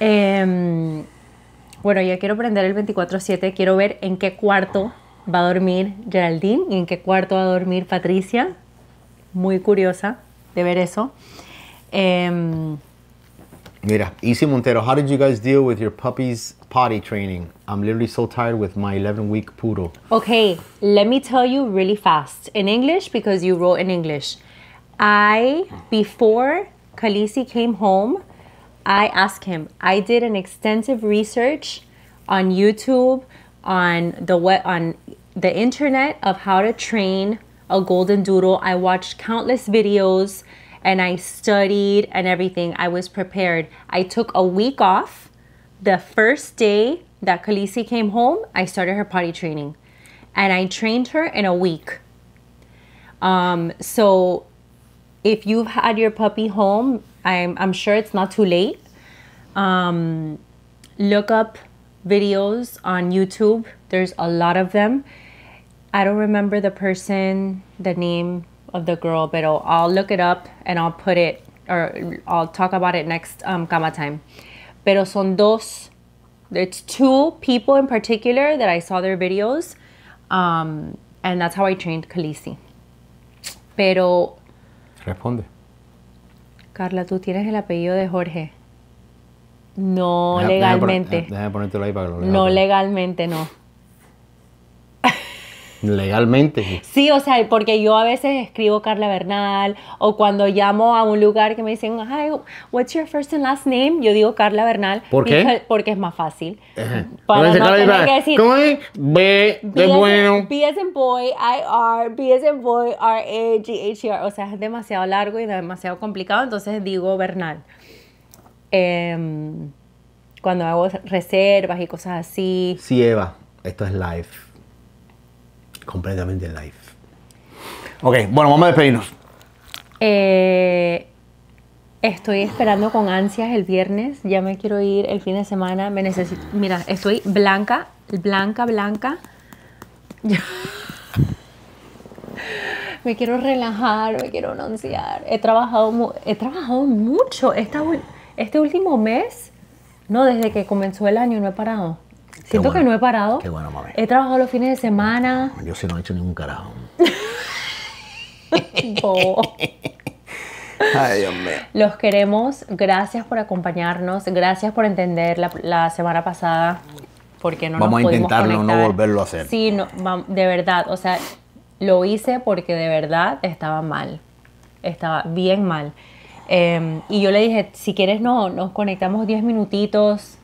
Em, bueno, ya quiero prender el 24-7. Quiero ver en qué cuarto va a dormir Geraldine y en qué cuarto va a dormir Patricia. Muy curiosa de ver eso. Um, Mira, Isi Montero, how did you guys deal with your puppy's potty training? I'm literally so tired with my 11 week poodle. Okay, let me tell you really fast in English because you wrote in English. I, before Khaleesi came home, I asked him, I did an extensive research on YouTube on the what on the internet of how to train a golden doodle. I watched countless videos and I studied and everything. I was prepared. I took a week off. The first day that Khaleesi came home, I started her potty training and I trained her in a week. Um, so if you've had your puppy home, I'm, I'm sure it's not too late. Um, look up videos on YouTube. There's a lot of them. I don't remember the person, the name of the girl, but I'll, I'll look it up and I'll put it, or I'll talk about it next um, Kama time. Pero son dos. It's two people in particular that I saw their videos. Um, and that's how I trained Khaleesi. Pero... Responde. Carla, tú tienes el apellido de Jorge. No legalmente. Ah, déjame, ahí para que No legalmente, no. Legalmente. Sí, o sea, porque yo a veces escribo Carla Bernal o cuando llamo a un lugar que me dicen, hi, what's your first and last name? Yo digo Carla Bernal. ¿Por qué? Porque es más fácil. Para no que decir, ¿Cómo es? B, de bueno. B as in boy, I R, B as in boy, R A G H E R. O sea, es demasiado largo y demasiado complicado, entonces digo Bernal. Em, cuando hago reservas y cosas así. Sí, Eva, esto es live. Completamente live. Ok, bueno, vamos a despedirnos. Eh, estoy esperando con ansias el viernes. Ya me quiero ir el fin de semana. Me necesito. Mira, estoy blanca, blanca, blanca. me quiero relajar, me quiero anunciar. He trabajado, he trabajado mucho. Esta este último mes, no, desde que comenzó el año no he parado. Siento que no he parado. Qué bueno, mami. He trabajado los fines de semana. Yo sí no he hecho ningún carajo. Ay, Dios Los queremos. Gracias por acompañarnos. Gracias por entender la, semana pasada. Porque no Vamos a intentarlo, no volverlo a hacer. Sí, de verdad. O sea, lo hice porque de verdad estaba mal. Estaba bien mal. Em, y yo le dije, si quieres no, nos conectamos 10 minutitos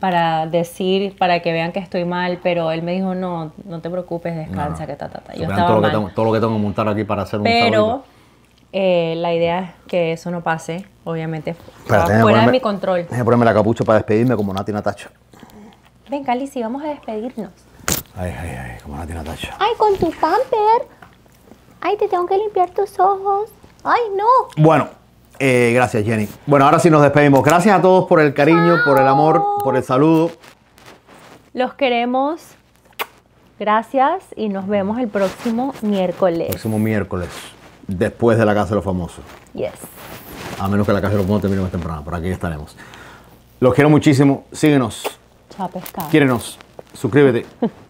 para decir, para que vean que estoy mal, pero él me dijo, no, no te preocupes, descansa, que está Yo estaba todo, mal. Lo que tengo, todo lo que tengo montar aquí para hacer un Pero eh, la idea es que eso no pase, obviamente, fuera de mi control. Déjame ponerme la capucha para despedirme como Nati Natacha. Ven, Cali, si vamos a despedirnos. Ay, ay, ay, como Nati Natacha. Ay, con tu pamper. Ay, te tengo que limpiar tus ojos. Ay, no. Bueno, eh, gracias, Jenny. Bueno, ahora sí nos despedimos. Gracias a todos por el cariño, por el amor, por el saludo. Los queremos. Gracias y nos vemos el próximo miércoles. Próximo miércoles, después de la Casa de los Famosos. Yes. A menos que la Casa de los Famosos termine más temprano, por aquí estaremos. Los quiero muchísimo. Síguenos. Chao, pescado. Quiérenos. Suscríbete.